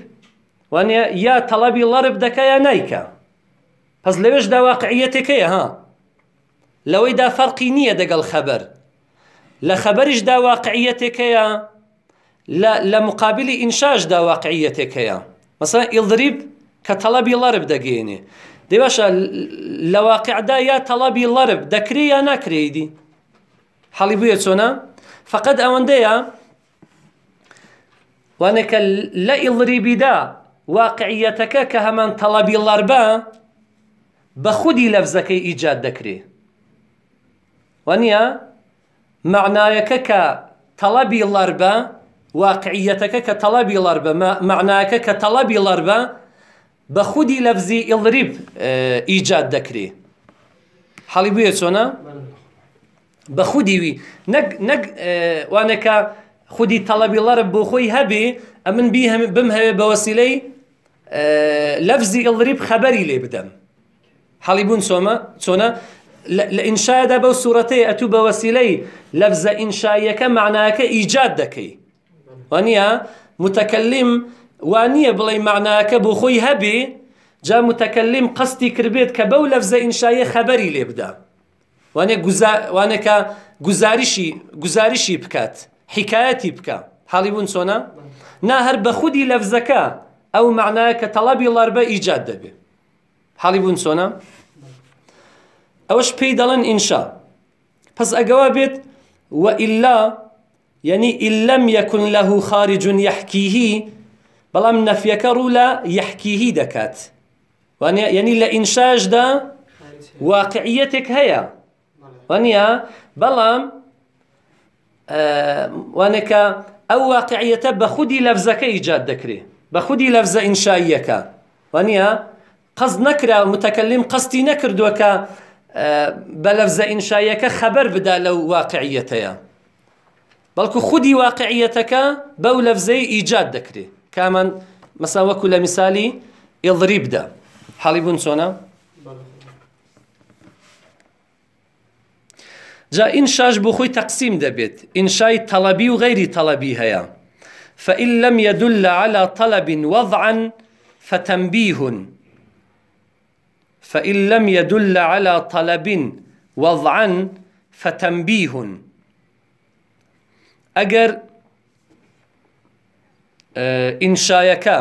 وانە یا تەڵەبی لەڕب دەکەیە نیکە پس لەوێشدا واقعیەتێک هەیە ها لەوەیدا فەرقی لا لا خەبەر لە خەبەریشدا لا لا لە مقابلی ئینشاشدا واقعيتك هەیە مثلا اضرب کە تەڵەبی لەرب دەگەێنێ دەی باشە لە واقعدا یا تەڵەبی لەرب دەکرێ یا ناکرێدی حەڵی بووە چۆنا فقط ئەوەندەیە وانەکە لە ئیڵریبیدا واقعیەتەکە کە هەمان تەڵەبی طلبي بە بخودي لەفزەکەی ايجاد دەکرێ وانيا معنایەکە کە تەڵەبی لەربە واقعیەتەکە کە تەڵەبی لەربە معناکە کە تەڵەبی لەربە بخودي لفظي لەفزی ايجاد اه، ئیجاد حالي بيه بویە بخودي وي نق نق اه، وانا خودی خودي لەرب الله رب هەبێ هبي امن بيها بمها هەوێ لفظي وەسیلەی خبري اه، لي خەبەری حالي بون سوما بوون چۆمە چۆنە لە ئینشادا بەو سوورەتەیە ئەتوو بە وەسیلەی لەفزە ايجاد معناکە وانيا متكلم وانيه بلاي معناه كبو خوي هبي جا متكلم قصتي كربيت كبو لفظ انشاي خبري ليبدا وانا جزا وانا كا جزارشي جزارشي بكات حكايتي بكا حاليبون سونا نهر بخودي لفظك او معناه كطلبي لاربا ايجاد دبي حاليبون سونا اوش بيدلن انشا بس اجوابت والا يعني ان لم يكن له خارج يحكيه بلام نفيكه رولا يحكيه دكات وانيا يعني لا انشاج دا واقعيتك هيا وانيا بلام آه وانك او واقعيته بخدي لفظك ايجاد دكري بخدي لفظ انشائيك وانيا قصد نكره متكلم قصدي نكر دوكا آه، بلفظ انشائيك خبر بدا لو واقعيتها بلكو خدي واقعيتك بو ايجاد دكري كامن مثلا وكل مثالي يضرب ده بدە حاڵی جا انشاش شاش تقسيم خۆی تەقسیم دەبێت ئینشای تەڵەبی و غەیری طلبي هيا فإن لم يدل على طلب وضعا فتنبيه فإن لم يدل على طلب وضعا فتنبيه أجر ئینشایەکە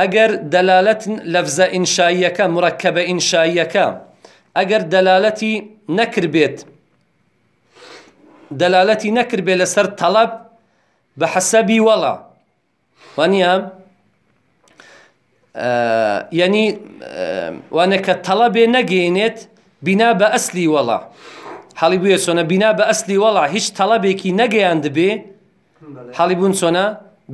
ئەگەر دەلالەت لەفزە ئینشاییەکە مڕکەبە ئینشاییەکە ئەگەر دەلالەتی نەکردبێت دەلالەتی نەکردبێت لەسەر تەڵەب بە حەسەبی وەڵا وانە یعنی وانە کە تەڵەبێ نەگەێنێت بینا بە ئەسلی وەڵا حاڵی بویە چۆنە بینا بە ئەسلی وەڵا هیچ تەڵەبێکی نەگەیان دەبێ حەڵی بوون چۆنە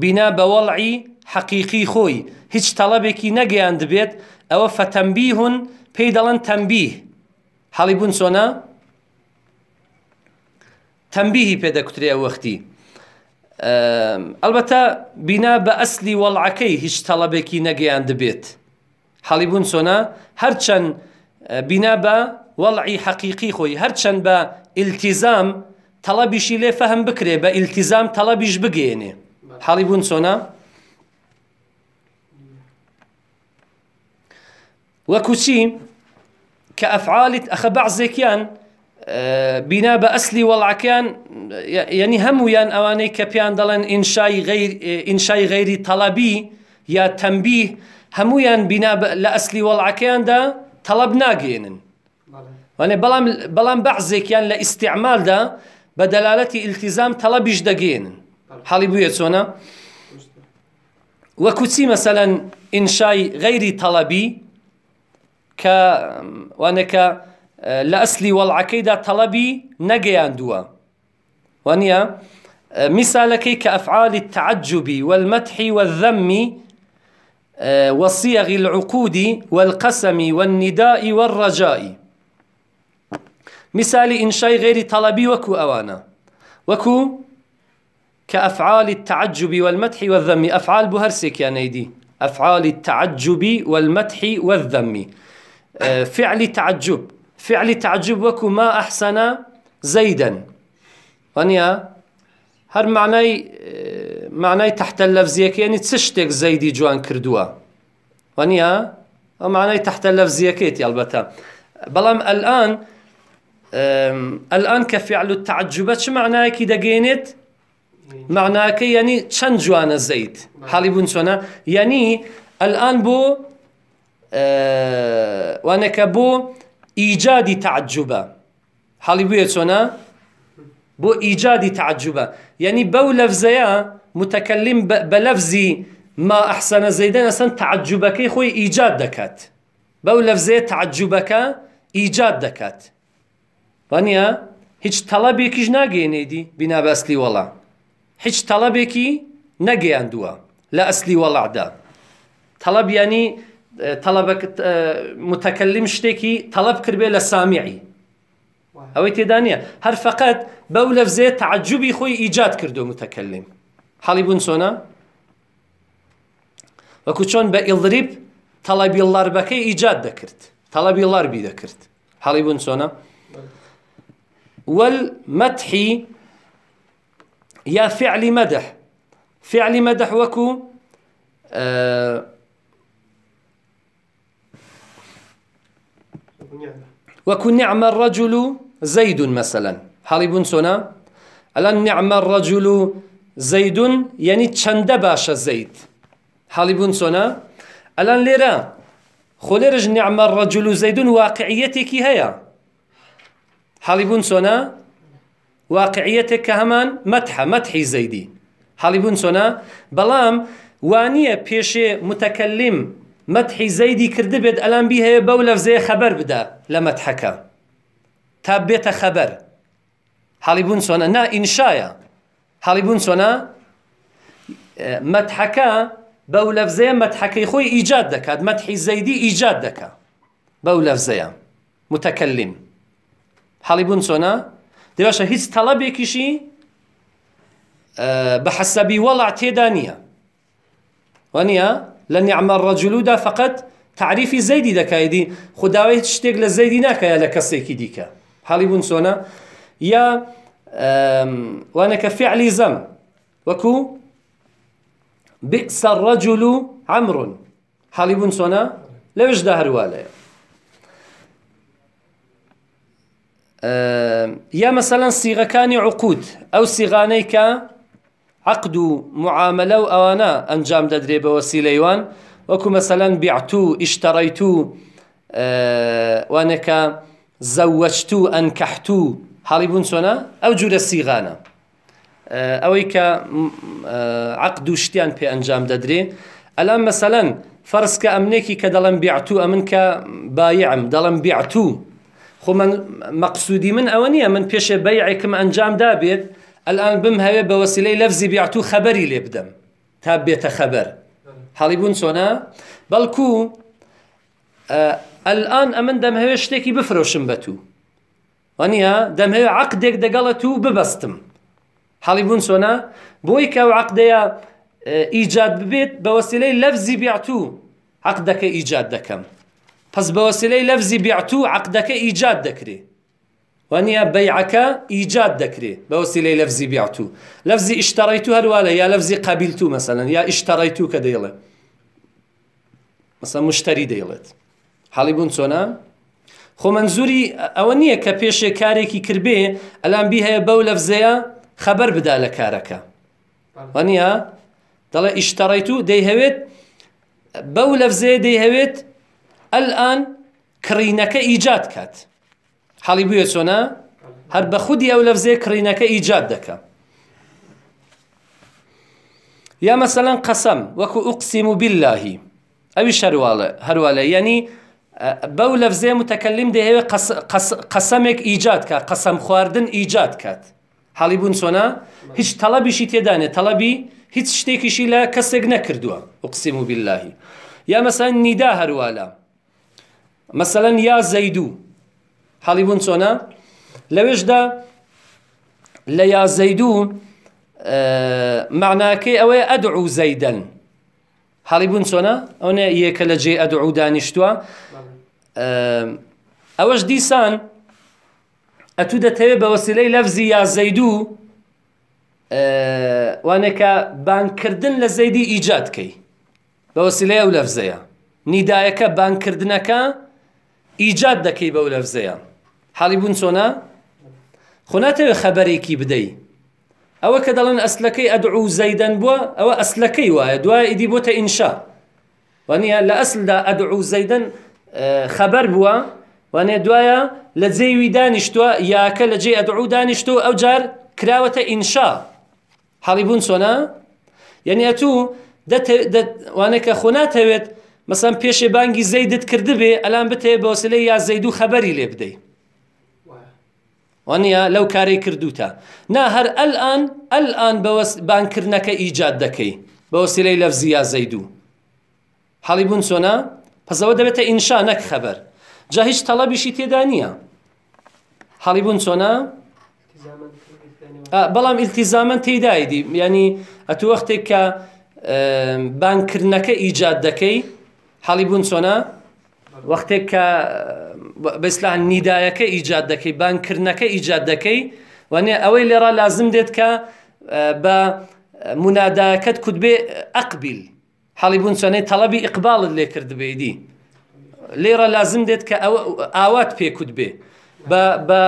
بینا بەوەڵعی حەقیقی خۆی هیچ تەڵەبێکی نەگەیان دەبێت ئەوە فەتەمبی هون پێی دەڵەن تەمبی حەڵی بوون چۆنە تەمبیهی پێدەکوترێ وەختی ئەلبەتە بینا بە ئەسلی وەڵعەکەی هیچ تەڵەبێکی نەگەیان دەبێت حەڵی بوون چۆنە هەرچەند بینا بە وەڵعی حەقیقی خۆی هەرچەند بە ئیلتیزام طلبيش لي فهم بكري بالتزام طلبش بقيني حالي بونسونا وكوتي كأفعال أخ بعض كان بنا بأسلي والعكان يعني هم ويان أواني كبيان دلن إنشاي غير إنشاي غير طلبي يا تنبيه هم ويان بنا لأسلي والعكان دا طلبنا ناقين يعني بلام بلام بعض كان لاستعمال لا بدلالتي التزام طلب تەڵەبیش حالي حاڵی بووە مثلا انشاء غير مەسەەن ك وانك لاسلي کە وانەکە لە ئەسلی وانيا تەڵەبی نەگەیاندووە التعجب والمدح والذم وصيغ العقود والقسم والنداء والرجاء مثال إنشاء غير طلبي وكو أوانا وكو كأفعال التعجب والمدح والذم أفعال بهرسك يا نيدي أفعال التعجب والمدح والذم آه، فعل تعجب فعل تعجب وكو ما أحسن زيدا وانيا هر معناي آه، معناي تحت اللفزيك يعني تسشتك زيدي جوان كردوا وانيا ومعناي تحت يا البتا بلام الآن الآن كفعل التعجبات شو معناه كي دقينت معناه كي يعني شن جوانا زيد حالي بونسونا يعني الآن بو أه وانا كبو ايجاد تعجبة حالي بيتونا بو ايجاد تعجبة يعني بو لفزيا متكلم بلفزي ما أحسن زيدان أصلا تعجبك خوي إيجاد دكات بو لفزيا تعجبك إيجاد دكات بەنیە هیچ تەڵەبێکیش ناگەێنێدی بینابەسلی وەڵا هیچ تەڵەبێکی نەگەیاندووە لە ئەسلی وەڵادا تەڵەبیانی متەکەلیم شتێکی تەڵەب کردبێ لە سامیعی ئەوەی تێدانە هەر فقط بەو لەفزێ تعجبی خۆی ئیجاد کردو متەکەلیم حڵی بوون چۆنا وەکو چۆن بە ئیڵریب تەڵەبی لاربەکەی ئیجاد دەکرد تەڵەبی لاربی دەکرد حڵی بوون چۆنا؟ والمدح يا فعل مدح فعل مدح وكو آه، وكو نعم الرجل زيد مثلا حالي سونا الآن نعم الرجل زيد يعني تشند باشا زيد حالي بنسونا الآن ليرا خليرج نعم الرجل زيد واقعيتك هيا حەڵیبوون سۆنا واقعیەتێک کە هەمان مەتحەمەت حی زەیدی حەڵیبوون سۆنا بەڵام وانە پێشێ متەکەلیم مەتحی زەیدی کردبێت ئەلامبی هەیە بەو لەفزەیە خەبەر بدا لە مەتحەکە تا بێتە خەبەر حەڵیبوون سۆنا نا ئینشایە حەڵیبوون سۆنا مەتحەکە بەو لەفزەیە مەتحەکەی خۆی ئیجاد دەکات مەتحی زەیدی ئیجاد دەکات بەو لەفزەیە متەکەلیم حالی بون چۆنا دەباشە هیچ تەڵەبێکیشی اه، بە حەسەبی وەڵع تێدا نییە وەنیە لە نیعمە ڕەجلودا فقط تعریفی زەیدی دەکایدی خداوای هیچ شتێک لە یا لکسی لە کەسێکی دیکە حاڵی بوون چۆنا یا وانەکە فعلی زم زەم وەکو بئسە ڕەجل و عمرون حاڵی بوون چۆنا لەوشدا هەروالەیە یا مەسەەن سیغەکانی عقود ئەو سیغانەی کە عقد و معاملە و ئەوانە ئەنجام دەدرێ بە وەسیلەیوان وەکو مەسەەن بیعت و ئیشتەڕیت و وانەکە زەوەچت و ئەنکەحت و حاڵی بوون چۆنە ئەو جوورە سیغانە ئەوەی کە عقد و شتیان پێ ئەنجام دەدرێ ئەلان مەسەەن فەرسکە ئەمنێکی کە دەڵم بیعت و ئەمن کە بایعم دەڵم بیعت و خۆ من مەقصودی من ئەوە نییە من پێشێ بەیعێکم ئەنجام دابێت ئەلان بم هەوێ بە وەسیلەی لەفزی بیعات و خەبەری لێ بدەم تا بێتە خەبەر حاڵی بوون چۆنا بەڵکو ئەلان ئەمن دەمهوێ شتێکی بفرۆشم بە تو وانە دەمهوێ عقدێک دەگەڵە و ببەستم حاڵی بوون چۆنا بۆی کە و عقدەیە ئیجاد ببێت بە وەسیلەی لەفزی بیعات و حەق دەکە ئیجاد دەکەم پس بە وسیلەی لەفزی بیعتو عقدەکە ئیجاد دەکرێ وانە بەیعەکە ئیجاد دەکرێ بە وسیلەی لەفزی بیعتو لەفزی ئیشتەڕیت و هەروالە یا لەفزی قابل تو مەسەن یا ئیشتەڕیت و کە دەیڵێ مەسە مشتری دەیڵێت حاڵی بوون چۆنا خۆ منزوری ئەوە نییە کە پێشێ کارێکی کردبێ ئەلان بی هەیە بەو لەفزەیە خەبەر بدا لە کارەکە وانە دەڵێ ئیشتەڕیت و دەیهەوێت بەو لەفزەیە دەیهەوێت ئەلان کڕینەکە ئیجاد کات حاڵی بویە چۆنا هەر بە خودی ئەو لەفزێ کڕینەکە ئیجاد دەکە یا مەسەلەن قەسەم وەکو ئوقسیم و بللهی ئەوی شەرواڵە هەروالە یعنی بەو لەفزێ متەکەلیم دەیەوێت قەسەمێک ئیجاد کە قەسەم خواردن ئیجاد کات حاڵی بوون چۆنا هیچ تەڵەبیشی تێدانێت تەڵەبی هیچ شتێکیشی لە کەسێک نەکردووە ئوقسیم و بللهی یا مەسەن نیدا هەروالە مەسەەن یا زەیدوو حاڵی بوون چۆنا لەوێشدا لە یا زەیدوو معناکەی ئەوەیە ئەدعو زەیدەن حاڵی بوون چۆنا ئەوە یەکە لە جێ ئەدعو دانیشتووە ئەوەش دیسان ئەتوو دەتەوێت بە وەسیلەی لەفزی یا زەیدوو وانەکە بانکردن لە زەیدی ئیجادکەی بە وەسیلەیە و لەفزەیە نیدایەکە بانکردنەکە ئیجاد دەکەی بەو لەفزەیە حاڵی بوون چۆنا خۆناتەوێ خەبەرێکی بدەی ئەوە کە دەڵێن ئەسلەکەی ئەدعو زەیدەن بووە ئەوە ئەسلەکەی وایە دوای ئیدی بۆتە ئینشا وانە لە ئەسلدا ئەدعو زەیدەن خەبەر بووە وانێ دوایە لە جێوی دانیشتووە یاکە لە جێ ئەدعو دانیشتو ئەو جار کراوەتە ئینشا حاڵی بوون چۆنا یعنی ئەتوو وانە کە خۆناتەوێت مەسەم پێشێ بانگی زەیدت کرد بێ ئەلان بتێ بۆسلەی یا زەید و خەبەری لێ بدەی وانە لەو کارەی کردوتە نا هەر ئەلان ئەلان بانکردنەکە ئیجاد دەکەی بە وسیلەی لەفزی یا زەید و حەڵی بوون چۆنا پزەوە دەبێتە ئینشا نەک خەبەر جا هیچ تەڵەبیشی تێدا نییە حەڵی بوون چۆنا بەڵام ئیلتیزامەن تێدایدی ینی ئەتو وەختێک کە بانکردنەکە ئیجاد دەکەی حەڵی بوون چۆنە وەختێک کە بەسلا نیدایەکە ئیجاد دەکەی بانکردنەکە ئیجاد دەکەی وانێ ئەوەی لێرا لازم دێت کە بە مناداەکەت کوتبێ ئەقبیل حەڵی بوون چۆنەی تەڵەبی ئیقبالت لێ کردبێدی لێرە لازم دێت کە ئاوات پێکوت بێ بە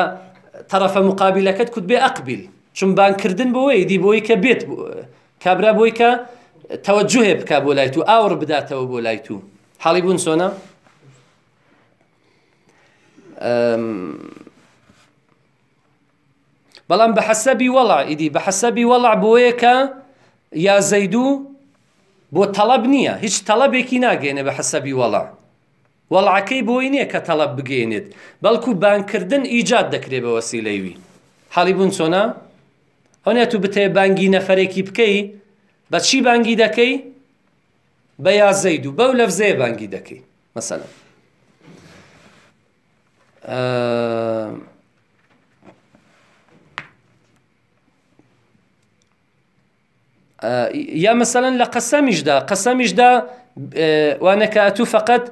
تەرەفە مقابلەکەت کوت بێ ئەقبیل چون بانکردن بۆەوەی دی بۆی کە بێت کابرا بۆی کە تەوەجوهێ بک بۆ لای تو ئاور بداتەوە بۆ لای تو. حاڵی بوون سۆنا بەڵام بە حەسەبی وەڵا ئیدی بە حەسەبی وەڵا بۆیە کە یا زەیدوو بۆ تەڵەب نییە هیچ تەڵەبێکی ناگەێنێ بە حەسەبی وەڵا وەڵعەکەی بۆی نییە کە تەڵەب بگەێنێت بەڵکو بانکردن ئیجاد دەکرێت بە وەسیلەیوی حاڵی بوون چۆنا؟ هەنێت و بتێ بانگی نەفرێکی بکەی بە چی بانگی دەکەی؟ بيا زەید و بەو لەفزەیە بانگی مثلا مەسەلا آه، یا مەسەەن لە قەسەمیشدا قەسەمیشدا آه، وانەکە فقط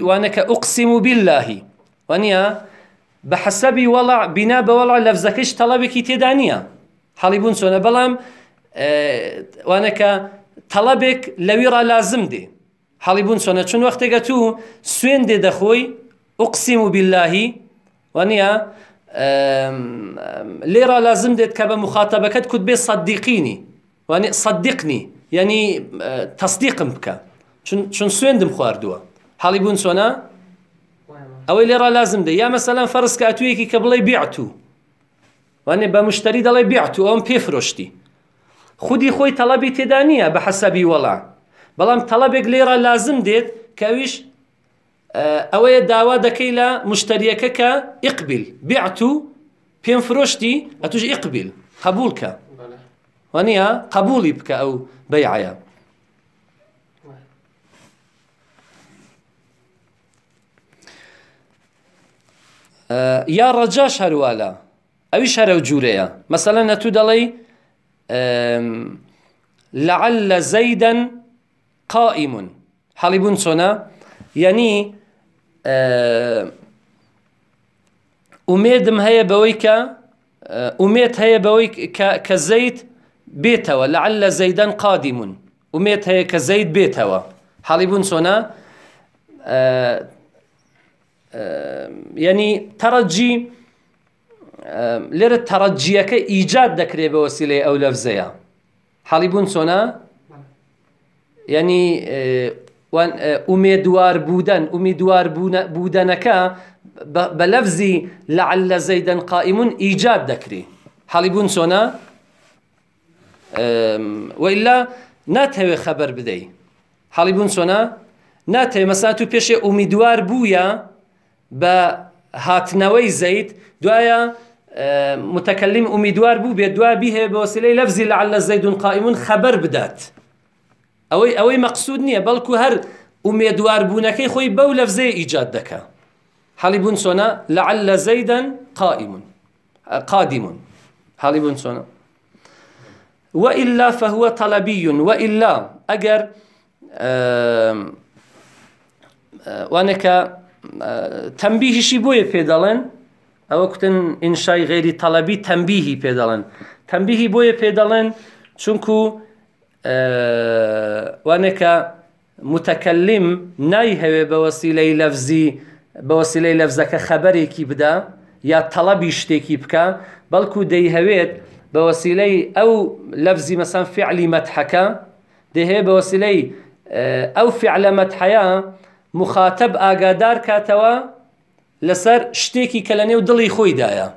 وانا كاقسم بالله بیللهی وانە ولع حەسەبی وەڵع بینا طلبك تدانيا تەڵەبێکی تێدا بلام وانا بوون تەڵەبێک لەویڕا لازم دێ حەڵی بوون چۆنە چون وەختێکگە تو سوێن دێ دەخۆی ئوقسیم و بیللهی وەنیە لێرا لازم دێت کە بە مخاتەبەکەت کوت بێ سەدیقینی وانی سەدیقنی یعنی تەصدیقم بکە چون سوێندم خواردووە حاڵی بوون چۆنا ئەوەی لێرا لازم دە یا مەسەلەن فەرست کە توویەکی کە بڵێ بیعتو وانێ بە مشتری دەڵێ بیعتو ئەوم پێفرۆشتی خودی خۆی تەڵەبی تێدا نییە بە حەسەبی وەڵا بەڵام تەڵەبێک لێرە لازم دێت کەویش اه، ئەوەیە داوا دەکەی لە مشتریەکە کە ئیقبیل بیعت و پێم فرۆشتی اقبل قبول قبولکە ونیا قبولی بکە ئەو بەیعە اه، یا ڕەجاش هەروالە ئەویش هەرە جوورەیە مەسەلەن نەتوو دەڵێی لعل زيدا قائم حالي سونا يعني أميدم هيا بويكا أميت هيا بويك كزيد بيتوا لعل زيدا قادم أميت هيا كزيد بيتوا حالي سونا يعني ترجي لێرە تەڕەجیەکە ئیجاد دەکرێت بە وەسیلێ ئەو لەفزەیە حاڵی بوون چۆنا ینی ئومێدوار بوودن ئومیدوار بوودنەکە بە لەفزی لەعل لە زەیدەن قائیمون ئیجاد دەکری حاڵی بوون چۆنا وئلا ناتەوێ خەبەر بدەیت حاڵی بوون چۆنا ناتەوێ مەسات و پێشێ ئومیدوار بووە بە هاتنەوەی زەید دوایە متكلم أميدوار بو بيدوا دوا بیهێ لفزي لعل زيد قائم خبر بدات أوي أوي مەقصود نییە بەڵکو هەر ئومێدوار بوونەکەی خۆی بەو لەفزەیە ئیجاد دەکە حەلی بوون سۆنا لە عە زەیدەن قائمون قادیمون حەلی بوون وإلا فهو طلبي وإلا أجر وانك تنبيه تەمبیهشی في پێدەڵێن ئەوە کوتن ئینشای غێری تەلەبی تەمبیهی پێدەڵێن تەمبیهی بۆیە پێدەڵێن چونکو وانێکە متەکەلیم نایهەوێ بەوەسیلەی لەفزی بەوەسیلەی لەفزەکە خەبەرێکی بدا یا تەڵەبی شتێکی بکە بەڵکو دەیهەوێت بەوەسیلەی ئەو لەفزی مەسان فعلی مەتحەکە دەهەیە بەوەسیلەی ئەو فعلەمەتحەیە مخاتب ئاگادار کاتەوە لەسەر شتێکی کە لە نێو دڵی خۆیدایە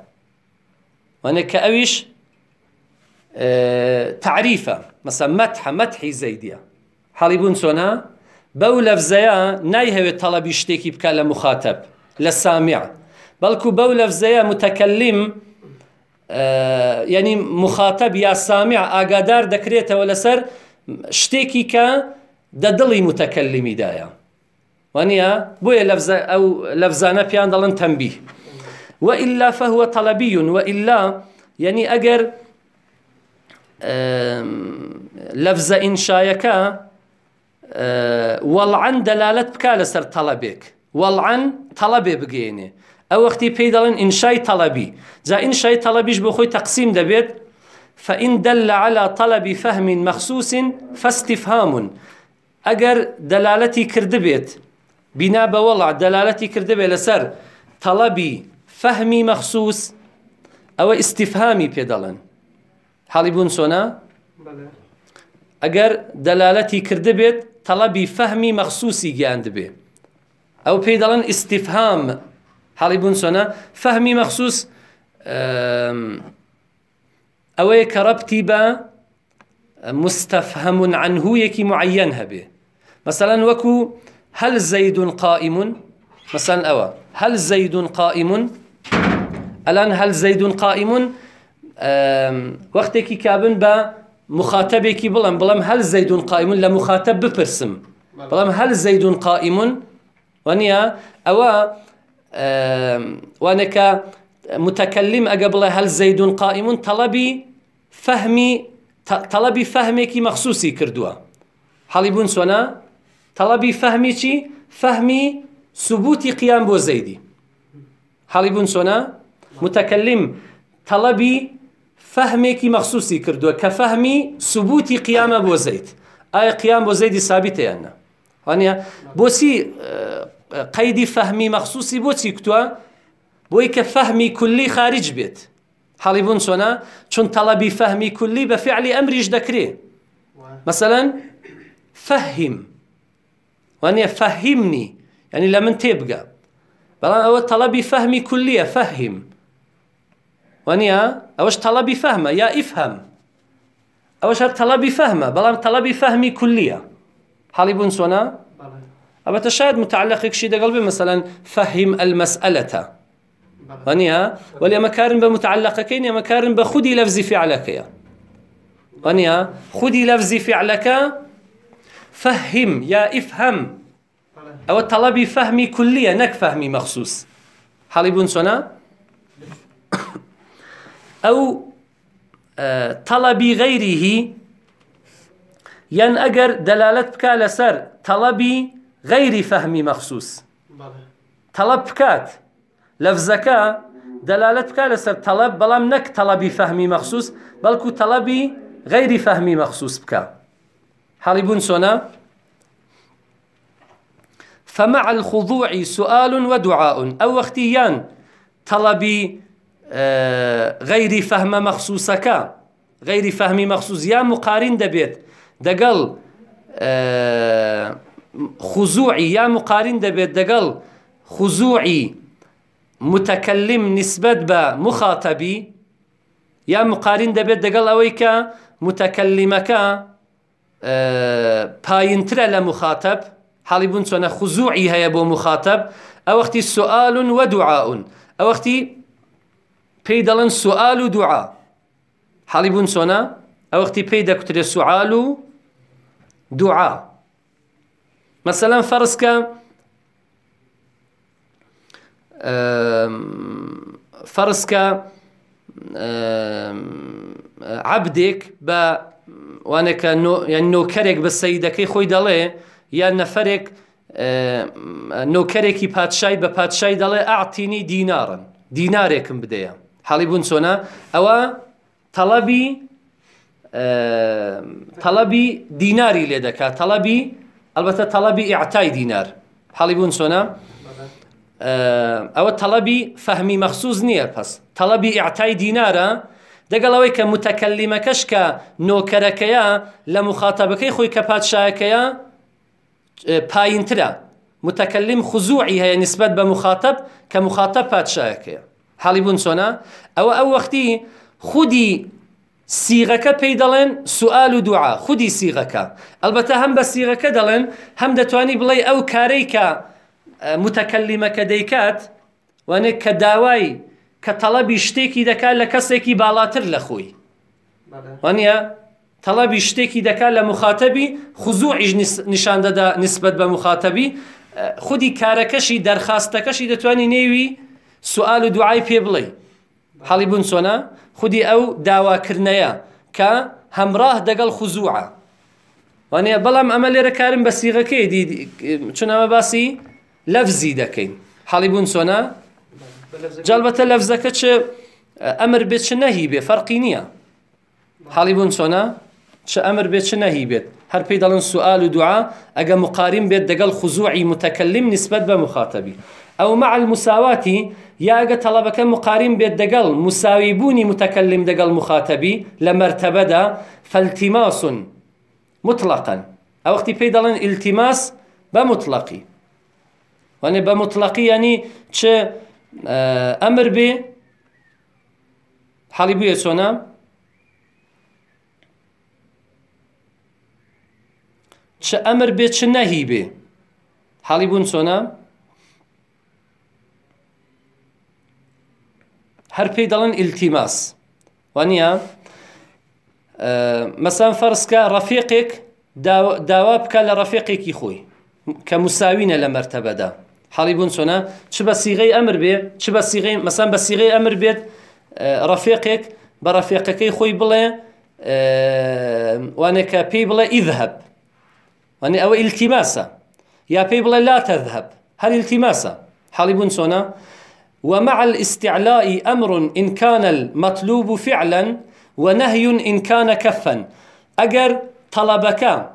وانە کە ئەویش تعریفە مەسە مەتحەمەت حیزەیدە حاڵی بوون چۆنا بەو لەفزەیە نایهەوێت تەڵەبی شتێکی بکە لە مخاتب لە سامیع بەڵکو بەو لەفزەیە متەکەلیم ینی مخاتب یا سامیع ئاگادار دەکرێتەوە لەسەر شتێکی کە دە دڵی متەکەلیمیدایە وانيا بويا لفظ او لفظانا بيان دلن تنبيه والا فهو طلبي والا يعني اگر لفظ انشايكا آه، والعن دلالة بكال سر طلبك والعن طلب بجيني او وقتي بيدلن انشاي طلبي ذا انشاي طلبيش بخوي تقسيم دبيت فان دل على طلب فهم مخصوص فاستفهام أجر دلالتي كردبيت بنا بوضع دلالتي كردبي لسر طلبي فهمي مخصوص او استفهامي بيدلن حالي بونسونا بلى اجر دلالتي كردبي طلبي فهمي مخصوصي جاندبي او بيدلن استفهام حالي بون بونسونا فهمي مخصوص او كربتي با مستفهم عنه يكي معينها به مثلا وكو هل زيد قائم مثلا أوا هل زيد قائم الآن هل زيد قائم وقتك كابن با مخاطبك بڵم بڵم هل زيد قائم لا مخاطب بپرسم بەڵام هل زيد قائم وەنیە ئەوە وانك متكلم ئەگە هل زيد قائم طلبي فهمي طلبي فهمك مخصوصي كردوا کردووە حەڵی بوون طلبي فهمي شي فهمي ثبوتی قيام بو زيدي حاڵی بون سونا متكلم طلبي فهمي كي مخصوصي كردو كفهمي سبوتی قيام بو زەیت ئایا قيام بو زيدي سابیتیان نە بۆچی بوسي اه، قيدي فهمي مخصوصي بوسي كتوا بوي كفهمي كلي خارج بيت حاڵی بون سونا چون طلبي فهمي كلي بفعل امر ئەمریش مثلا فهم وأن يفهمني يعني لمن تبقى بلان أول طلبي فهمي كلية فهم وأن يا أوش طلبي فهمه يا افهم أوش طلبي فهمه بلان طلبي فهمي كلية حالي بنسونا أبا تشاهد متعلق شيء ده قلبي مثلا فهم المسألة وانيا ولا مكارن بمتعلقكين يا مكارن بخدي لفظي فعلك يا وانيا خدي لفظي فعلك فهم يا افهم او طلب فهمي كلية نك فهمي مخصوص هل يبون سنا او آه، طلب غيره ين اجر دلالت بك طلبي طلب غير فهمي مخصوص طلب بكات لفزكا دلالت بك لسر طلب بلام نك طلبي فهمي مخصوص بلكو طلبي غير فهمي مخصوص بك حالي سونا فمع الخضوع سؤال ودعاء أو اختيان طلبي آه، غير فهم مخصوصك غير فهم مخصوص يا مقارن دبيت دقل آه، خزوعي يا مقارن دبيت دقل خزوعي متكلم نسبت به مخاطبي يا مقارن دبيت دقل أويك متكلمك آه، پایینترە لە مخاتب حاڵی بوون چۆنە خوزوعی هەیە بۆ مخاتب ئەو وەختی سوالون وە دوعاون ئەو سوال و دوعا حاڵی بوون چۆنە ئەو وەختی پێی سوال و دوعا مەسەلەن فەرزکە فەرزکە عبدێک وانێکە یان نۆکەرێک بە سەیدەکەی خۆی دەڵێ یان نەفرێک نۆکەرێکی پادشای بە پادشای دەڵێ ئاعتینی دیناڕن دینارێکم بدەیە حاڵی بوون چۆنا ئەوە تەڵەبی تەڵەبی دیناری لێ دەکات تەڵەبی ئەلبەتە تەڵەبی ئیعتای دینار حاڵی بوون چۆنا ئەوە تەڵەبی فەهمی مەخصوص نییە پس تەڵەبی ئیعتای دینارە دەگەڵەوەی کە متەکەلیمەکەش کە نۆکەرەکەیە لە مخاتەبەکەی خۆی کە پادشاەکەیە پایینترە متەکەلیم خزوعی هەیە نسبت بە مخاتب کە مخاتە پادشاەکەیە حاڵی بوون چۆنا ئەوە ئەو وەختی خودی سیغەکە پێی دەڵێن سوال و دوعا خودی سیغەکە ئەلبەتە هەم بە سیغەکە دەڵێن هەم دەتوانی بڵێ ئەو کارەی کە متەکەلیمەکە دەیکات وانێ کە داوای کە تەڵەبی شتێکی دەکات لە کەسێکی باڵاتر لە خۆی وانە تەڵەبی شتێکی دەکات لە مخاتەبی خوزوو عیژ نیشان دەدا نسبت بە مخاتەبی خودی کارەکەشی دەرخواستەکەشی دەتوانانی نێوی سوال و دوعای پێ بڵێ حەڵی بوون سۆنا خودی ئەو داواکردنەیە کە هەمڕاه دەگەڵ خوزوعە وانە بەڵام ئەمە لێرە کارم بە سیغەکەی چونەمە باسی لەفزی دەکەین حەڵی بوون سۆنا جالبەتە لەفزەکە چ ئەمر بێت چ نەهی بێ فەرقی نییە حاڵی بوون چۆنا چ ئەمر بێت چ نەهی سوال و دعاء ئەگە مقارن بێت دەگەڵ خزوعی متكلم نسبت بە مخاتبی ئەو مع المساواتی یاگە تەڵەبەکە مقاریم بيت دەگەڵ مساویبوونی متكلم دەگەڵ مخاتبی لە مەرتەبەدا فەلتیماسون مطلقا ئەو وەختی پێی دەڵێن ئیلتیماس بە مطلقی وانێ چه ئەمر بێ حاڵی بووە چۆنا چه ئەمر بێ چ نەهی بێ حاڵی بوون چۆنا هەر پێی دەڵن ئیلتیماس وانە مەسان فەرسکە ڕەفیقێک داوا بکە لە ڕەفیقێکی خۆی کە مساوینە لە مەرتەبەدا حالي بون سنة چه بسيغي أمر بي چه صيغي مثلا بسيغي أمر بيت رفيقك برفيقك خوي بلا وانا بي بلا اذهب واني او التماسة يا بي بلا لا تذهب هل التماسة حالي بون سنة ومع الاستعلاء أمر إن كان المطلوب فعلا ونهي إن كان كفا أجر طلبك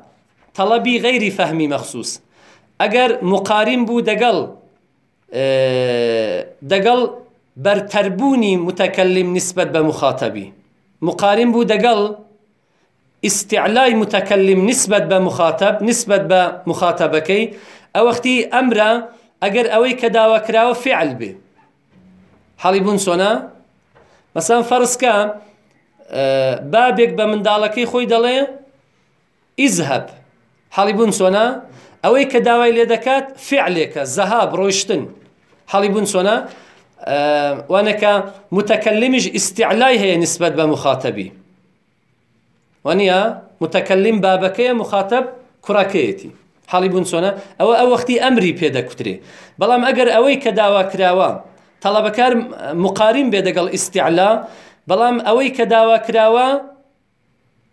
طلبي غير فهمي مخصوص ئەگەر مقاریم بوو دقل دەگەڵ بەرتەربوونی متەکەلم نسبت بە مخاتەبی مقارن بو دقل اه، استعلای متەکەلم نسبت بە مخاتب نسبت او مخاتەبەکەی ئەو اگر ئەمرە ئەگەر ئەوەی کە داواکراوە فعل بێ حەڵی بوون سۆنا مەسان فەرسکە اه، بابێک بە منداڵەکەی خۆی دەڵێ ئیزهب حەڵی بوون سۆنا ئەوەی کە داوای لێ دەکات فعلێکە زەها بڕۆشتن هەڵی بوون چۆنا وانەکە متەکەلمیش ئیسیعلای هەیە نسبت بە مخاتەبی وانە متەکەلیم بابەکەیە مخاتب کوڕاکەیەتی حاڵی بوون چۆنە ئەوە ئەو وەختی ئەمری پێدەکوترێ بەڵام ئەگەر ئەوەی کە داوا کراوە تەڵەبەکار مقاریم بێ دەگەڵ ئیسیعلا بەڵام ئەوەی کە داوا کراوە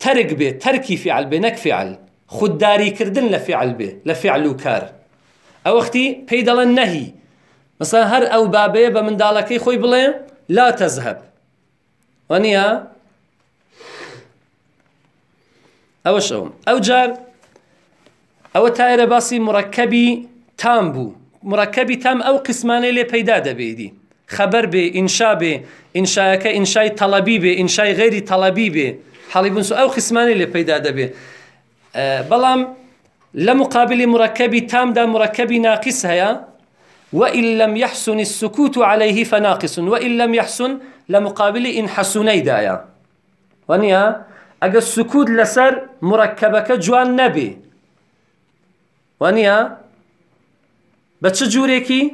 ترک بێ تەرکی فعل بێ نەک فعل خودداریکردن کردن فعل بێ لە فعل و کار ئەوەختی پێی دەڵێن نەهی مەسا هەر ئەو بابەیە بە منداڵەکەی خوی بڵێ لا تذهب ونیا او شەوم او جار او تایر باسی مرکبی تام بو مرکبی تام او قسمانه لی پیدا پەیدا بیدی خبر انشا بێ انشا بێ انشای طلبی تەڵەبی انشای غیری طلبی تەڵەبی حالی بونسو او قسمانه لی پیدا پەیدا بیدی بلام لمقابل مقابلی تام دا مرکبی ناقص هيا وإن لم يحسن السكوت عليه فناقص وإن لم يحسن لمقابل إن حسني دايا ونيا أجا السكوت لسر مركبك جوان نبي ونيا بتشجوريكي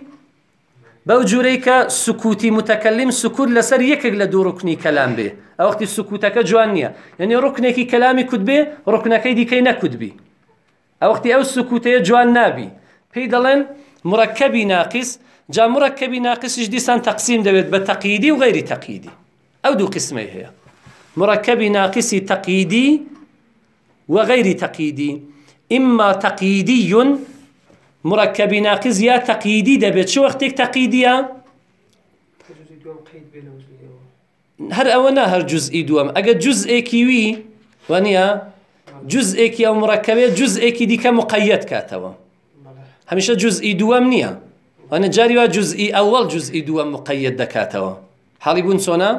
باو جوريكا سكوتي متكلم سكوت لسر يكك لدو ركني كلام به او وقت سكوتك جوانيا يعني ركني كي كلامي كد به ركنك دي كي نكد به او وقت او سكوتي جوان نابي بيدلن مركبي ناقص جا مركبي ناقص جدي سان تقسيم دويت بتقييدي وغير تقييدي او دو قسمي هي مركبي ناقص تقييدي وغير تقييدي اما تقييدي مرکبی ناقز یا تەقیدی دەبێت چ وەختێک تەقیدیە هەر ئەوە نا هەر جزئی دووەم ئەگە جزئێکی وی وەنیە جزئێکی ئەو مرکبێت جزئێکی دیکە مقەت کاتەوە هەمیشە جزئی دووەم نییە وانە جاریوا جزئی ئەوەڵ جزئی دووەم مقەت دەکاتەوە حاڵی بوون چۆنا؟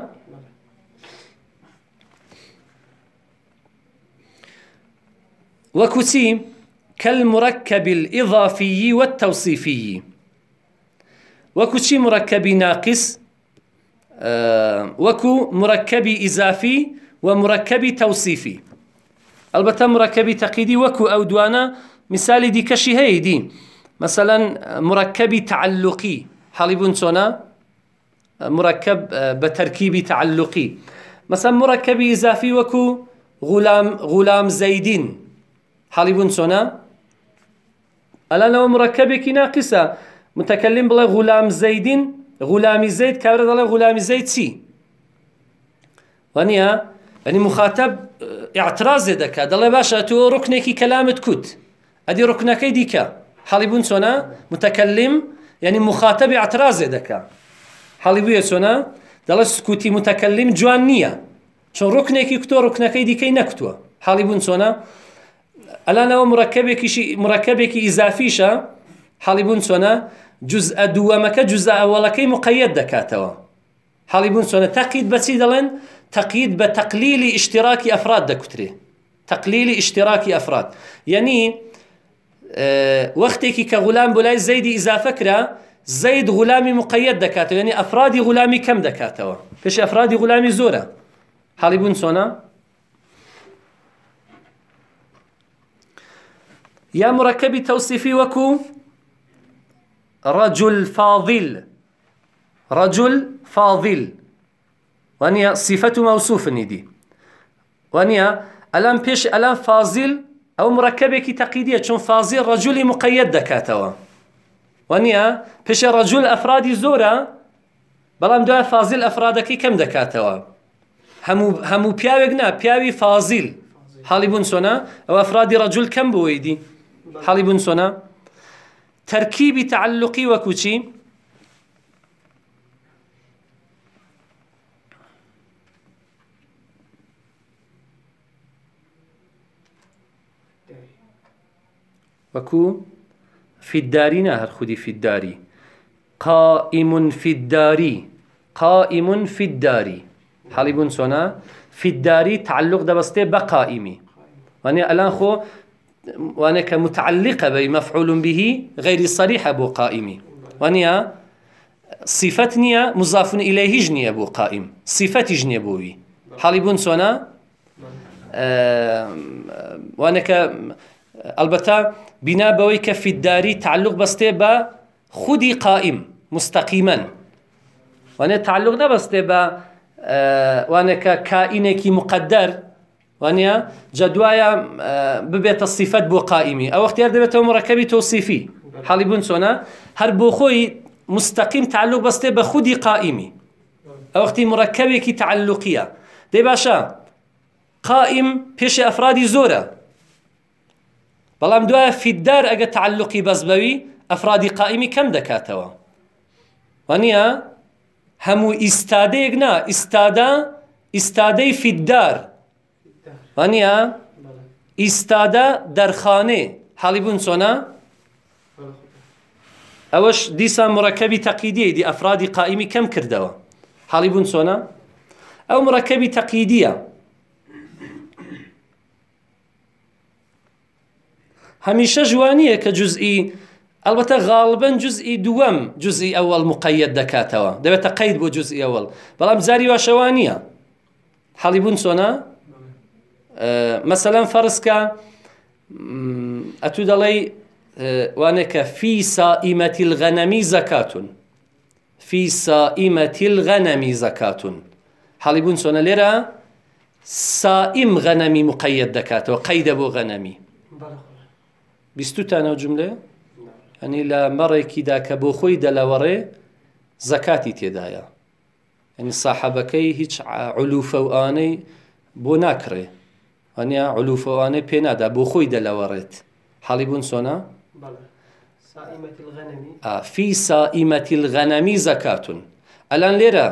وەکوچیم؟ كالمركب الإضافي والتوصيفي وكو شي مركب ناقص آه، وكو مركب إضافي ومركب توصيفي البته مركب تقيدي وكو أودوانا مثال دي كشي دي مثلا مركب تعلقي حالبون شونا مركب آه، بتركيب تعلقي مثلا مركب إضافي وكو غلام غلام زيدين حالبون شونا الان او مركبه كي ناقصه متكلم بلا غلام زيدين غلام زيد كبرت على غلام زيد سي وانيا يعني مخاطب آه، اعتراض دك دلي باشا تو ركنه كي كلامت كوت ادي ركنه كي ديكا حليبون سونا متكلم يعني مخاطب اعتراض دك حليبون سونا دلي سكوتي متكلم جوانيه شو ركنه كي كتو ركنه كي ديكي نكتو حليبون سونا ئەلان ئەوە مرکبێکیشی مرکبێکی ئیزافیشە حاڵیبوون چۆنە جز دووەمەکە جز ئەوەڵەکەی مقەت دەکاتەوە حاڵیبوون چۆنە تەقید بەچی دەڵێن تەقید بە تەقلیلی ئشتراکی ئەفراد دەکوترێ تەقلیلی ئشتراکی ئەفراد یعنی يعني، وەختێکی آه، وقتك كغلام بۆ زيد اذا ئیزافە زيد زەید مقيد دكاتوا يعني افراد ئەفرادی كم دكاتوا دەکاتەوە افراد ئەفرادی زوره حالي بون سونا يا مركب توصيفي وكو رجل فاضل رجل فاضل وانيا صفة موصوف ندي وانيا الان بيش الان فاضل او مركبه كي تقيدية چون فاضل رجل مقيد دكاتوا وانيا بيش رجل افراد زورا بلام دو فاضل افرادك كم دكاتوا همو همو بياوغنا بياوي فاضل حالبون سنا او افراد رجل كم بويدي حاڵی بوون تركيب تعلقي تعلقی وكو في فیدداری نهر خدي في فیدداری قائم في فیدداری قائم في فیدداری حاڵی بوون في فیدداری تعلق دبستي بقائمي قائمی الان خو وانە متعلقة بمفعول به غير صريحة بو قائمي وانا صفتني مضاف إليه جني بو قائم صفتي جني بۆ حالي صفتیش نییە بۆوی حاڵی بوون چۆنا وانەکە ئەلبەتا تعلق بەستێ با خودي قائم مستقيما وانا تعلق نەبەستێ بە آه، وانەکە كائنك مقدر وانە جدوایە آه، ببێتە سیفەت بۆ قائمی ئەو وەختیار دەبێتەوە مرەکەبی تۆسیفی حاڵی بوون چۆنە هەر بۆ خۆی مستەقیم تعلق بەستێ بە خودی قائمی ئەو وەختی مرەکەبێکی تعلقیە دەی باشە قائیم پێشی ئەفرادی زۆرە بەڵام دوایە فیددار ئەگە تعلقی بەزبەوی ئەفرادی قائمی کەم دەکاتەوە وانە هەموو ئیستادەیەک نا ئیستادا في الدار بەنیە ئیستادە دەرخانێ حاڵی بوون چۆنا ئەوەش دیسان مڕەکەبی تەقیدیە دی ئەفرادی قائمی کەم کردەوە حاڵی بوون چۆنا ئەو مڕەکەبی تەقیدیە هەمیشە جوانیە کە جزئی ئەلبەتە غاڵبن جزئی دووەم جزئی ئەوەڵ مقەت دەکاتەوە دەبێتە قەید بۆ جزئی ئەوەڵ بەڵام زاری واشەوان نییە حەڵی بوون چۆنا مەسەەن فەرستکە ئەتو دەڵێ وانێکە فیسا ئیمەتی غەنەمی زەکاتون في ئیمەتی غەنەمی زەکاتون حەڵیبوون چۆنە لێرە سائیم غەنەمی مقەیت دەکاتەوە قەیدە بۆ غەنەمی بیستوتانە جملێ ئەنی يعني لە مەڕێکیدا کە بۆ خۆی دەلەوەڕێ زەکاتی تێدایە ئەنی يعني صاحبكي هيتش علوفة واني بۆ ناکڕێ ئەنیا علوفەوانە پێنادا بۆ خۆی دەلەوەڕێت حەڵی بوون سۆنا فی سائیمەتی الغەنەمی زەکاتون ئەلان لێرە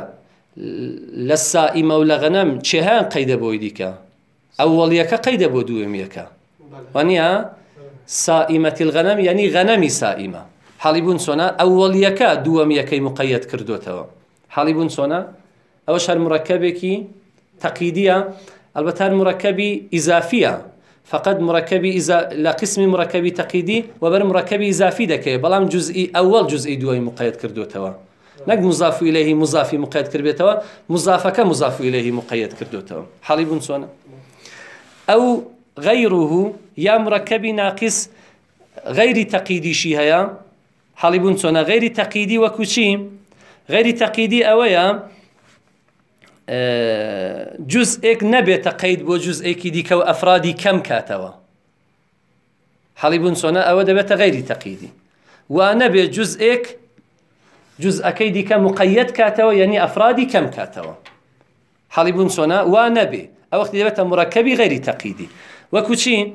لە سائیمە و لە غەنەم چێهیان قەیدە بۆی دیکە ئەوەڵیەکە قەیدە بۆ دووەمیەکە وەنیا سائیمەتی الغەنەم یعنی غەنەمی سائیمە حاڵی بوون سۆنا ئەوەڵیەکە دووەمیەکەی مقەیەت کردوتەوە حاڵی بوون سۆنا ئەوە شەر مڕەکەبێکی تەقیدیە البته مركبي إضافية فقط مركبي إزا... لقسم مركب تقيدي وبر مركبي إضافي دكي بلام جزئي أول جزئي دوي مقيد تو نك مضاف إليه مضافي مقيد كردوتوا مضافك مضاف إليه مقيد كردوتوا حليب سونا أو غيره يا مركب ناقص غير تقيدي شي هيا حليب سونا غير تقيدي وكوشي غير تقيدي أويا جزء نەبێتە قەید بۆ جزئێکی دیکە و ئەفرادی کەم کاتەوە حەڵی بوون سۆنە ئەوە دەبێتە غەیری تەقیدی وا نەبێت جزئێک جزئەکەی دیکە مقید کاتوا یعنی افرادی کم کاتوا حالی بون سۆنا و نەبێ يعني او وقتی دەبێتە مرەکەبی غەیری تەقیدی وەکو چین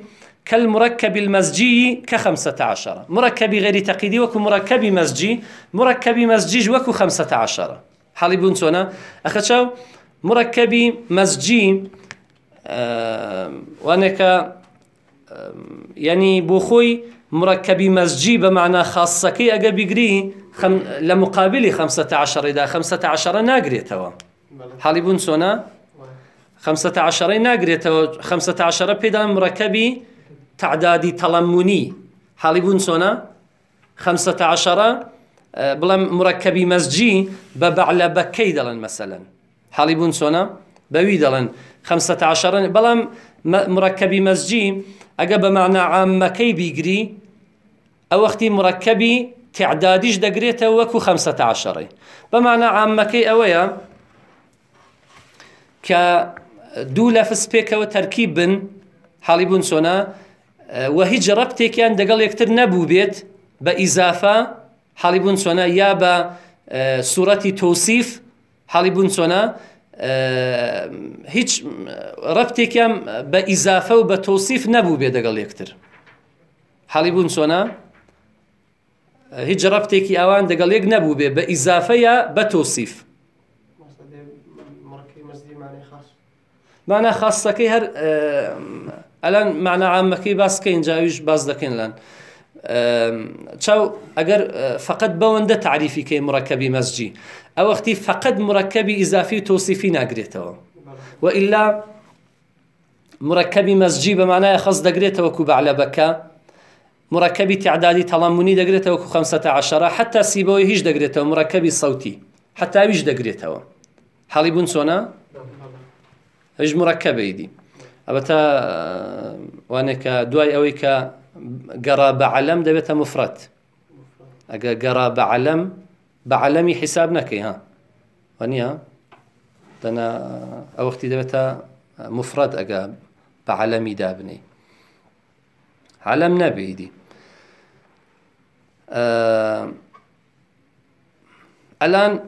كالمركب المزجي كخمسة عشر مركب غير تقيدي وكو مركب مزجي مركب مزجي وكو خمسة عشر حالي بونسونا أخشاو مركبي مركبي وانێکە بمعنى خاصة كي مركبي بيقري خم... لمقابلي خمسة عشر اذا خمسة عشر 15 توا 15 بونسونا خمسة عشر ناقري 15 خمسة 15 پێدا مركبي تعدادي تلموني حالي بونسونا خمسة 15 اه، بلا مركبي مزجي ببعلى بەعلەبەکەی مثلا حاڵی بوون چۆنە بەوی دەڵێن خمسە عشارن بەڵام مرکبی مەزجی ئەگە بە معناعامەکەی بیگری ئەوەختی مرکبی تعدادیش دەگرێتە وەکو خمسە عشەڕی بەمانە عامەکەی ئەوەیە کە دوو لەفس پێکەوە تەرکی بن حاڵی بوون چۆنە وە هیچ ڕەبتێکیان دەگەڵ یەکتر نەبوو بێت بە ئیزافە حاڵی بوون چۆنە یا بە سوورەتی تۆسیف حالی بون سونا اه، هیچ ربطی کم بە اضافه و توصیف نبود به دگل یکتر حالی بون سونا اه، هیچ ربطی که آوان دگل یک نبود به اضافه یا بە توصیف مانە خاصه که هر الان اه، عامەکەی باسکە اینجاویش باز باز دکن لەن. چاو ئەگەر فقط بەوەندە تعریفی کەی مڕەکەبی مەسجی ئەو وەختی فقط مڕەکەبی ئیزافی تۆسیفی ناگرێتەوە و ئللا مرەکەبی مەسجی بەمانایە خەست دەگرێتەوە کو بەعلەبەکە مرەکەبی تعدادی تەڵاممونی دەگرێتەوە کو 510 حتا سیبەوەی هیچ دەگرێتەوە مرەکەبی سەوتی حتاویش دەگرێتەوە حەڵی بوون چۆنا هیچ مرەکەبیدی ئەبەتە وانێکە دوای ئەوەی کە گەڕا علم عەلم مفرد مفرد اجا گەڕا بە بعلمي بە عەلەمی حیساب ها وەنیە او اختي وەختی دەبێتە مفرد ئەگە بعلمي دابني علم نبي دي أه الآن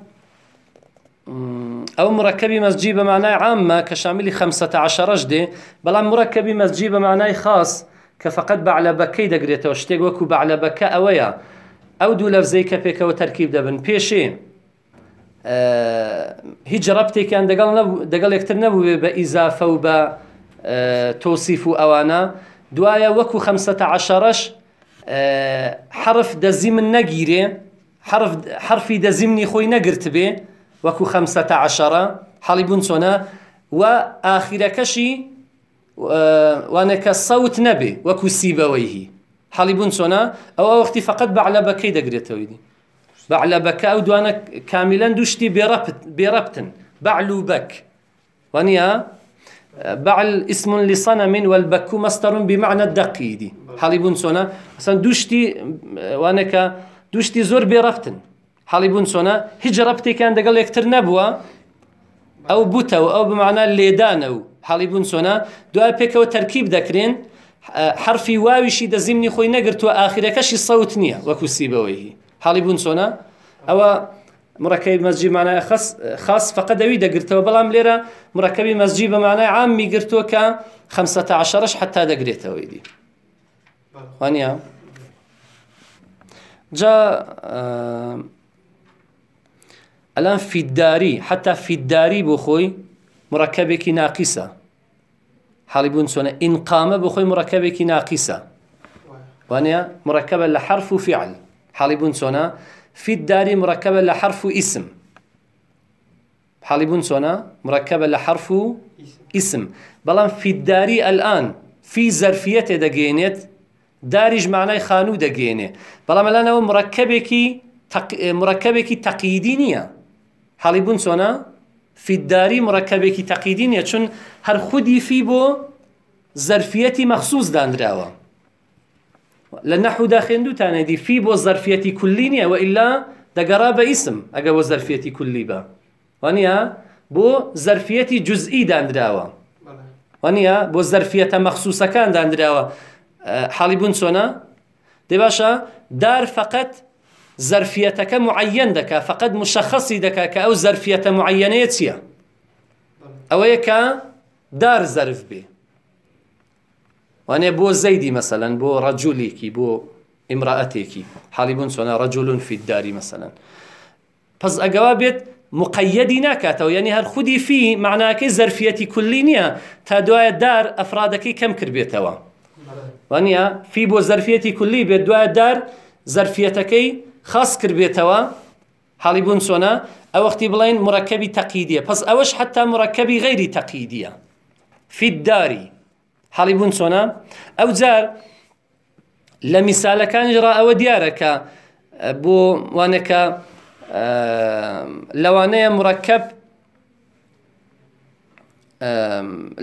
أو مركب مسجيبة معناه عامة كشامل 15 رجدي بل مركب مسجيبة معناه خاص أه خاص که بعلى بكي بکی دگریت و شتگ و کو بعلا بک آواه آودو لفظی که پک و ترکیب دنبن پیشی هیچ ربطی که اندقل نب دقل یکتر نبود به اضافه و و آوانا دوایا وكو خمسه عشرش حرف دزيم نگیره حرف حرفي دزیم نی خوی نگرت به خمسه عشره حالي بون سونا و آخر کشی وانا كصوت نبي وكسيبا ويه حليبون سونا او وقتي فقط بعلى بكي دقريت ويدي بعلى بكا ودو انا كاملا دوشتي بربت بربتن بعلو بك وانيا بعل اسم لصنم والبك مصدر بمعنى الدقيدي حالي سونا اصلا دوشتي وانا ك دوشتي زور بربتن حليبون سونا هجربتي كان دقل يكتر نبوه او بوتو او بمعنى ليدانو حاڵی بوون سۆنا دوای پێکەوە تەرکیب دەکرێن حرفی واویشی دەزیمنی خۆی نەگرتووە ئاخیرەکەشی سەوت نییە وەکو سیبەوەی حاڵی بوون سۆنا ئەوە مرەکەی مەسجیمانە خاص فقە دەوی دەگرتەوە بەڵام لێرە مرەکەبی مەسجی بەمانای عامی گرتووە کە خەمسە عشەش حتا دەگرێتەوەی دی وانە جا ئەلان فیدداری حتا فیدداری بۆ خۆی مرەکەبێکی ناقیسە حالي بون سونا إن قام بخوي مركبة كي ناقصة وانيا مركبة لحرف فعل حالي بون سونا في فید مركبة لحرف اسم حالي بون سونا مركبة لحرف اسم بلان في حرف الآن في بەڵام دا جينيت فی معناه خانو دا جيني بلان ملانا مركبة كي تق... مركبة كي تقييدينية حالي بون سونا فیدداری مرکبێکی تەقیدی نیە چون هەر خودی فی بۆ زەرفەتی مەخصوص دانراوە لە نەحودا خوێندوتانێدی فی بۆ كليني وإلا نیە و ئللا دەگەڕا بە ئیسم ئەگە بۆ زەرفەتی کولی بە وانە بۆ زەرفەتی جزئی دانراوە وانە بۆ زەرفەتە مەخصوسەکان دانراوە اه، حاڵی بوون چۆنا دێ باشە دار فقط زرفيتك معين دكا فقد مشخص دكا كأو زرفية معينة يتيا أو يكا دار زرف به وأنا بو زيدي مثلا بو رجليك بو امرأتك حالي بون سونا رجل في الدار مثلا بس أجوابت مقيدنا كاتو يعني هل خدي في معناه كي زرفيتي كلينية تدعى دار أفرادك كم كربيتها وانيا في بو زرفيتي كلي بدعى دار كي خاص کرد بێتەوە حاڵی بوون سۆنا ئەو وەختی بڵین مرکبی تەقیدیە پس ئەوەش حتا مرکبی غیری تەقیدیە فیدداری حاڵی بوون سۆنا ئەو جار لە میسالەکانیڕا ئەوە دیارەکە بو وانەکە لوانية مرکب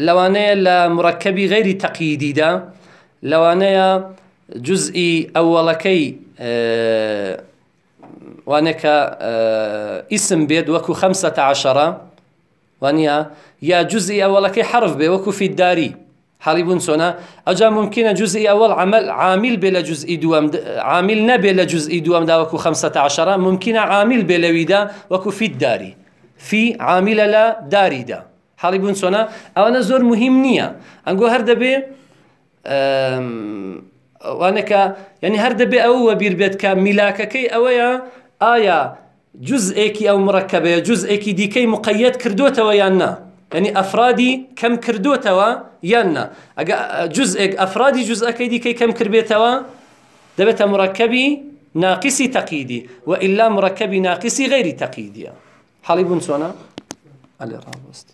لەوانەیە لە مرکبی غیری تەقیدیدا لەوانەیە جزئی ئەوەڵەکەی آه، اسم بيد وكو خمسة عشرة وانيا يا جزئي اولا كي حرف بي وكو في الداري حالي بونسونا اجا ممكن جزئي اول عمل جزئي دوام لە جزئی دوم جزئي دوام دا وكو خمسة عشرة ممكن عامل بلا ويدا وكو في الداري في عامل لا داري دا حالي بونسونا او انا زور مهم نيا انقو هر دبي وانك يعني هر دبي ئەوە بير بێت کە میلاکەکەی ئەوەیە ئایا جزئێکی ئەو مڕەکەبێ جزئێکی دیکەی مقەت کردوتەوە یان نا ینی ئەفرادی کەم کردوتەوە یان نا ئەگە جزئێک ئەفرادی جزئەکەی دیکەی کەم کردبێتەوە دەبێتە مڕەکەبی ناقیسی تەقیدی و ئللا مڕەکەبی ناقیسی غێری تەقیدیە حەڵی بوون چۆنە ئەلێ ڕاوەستی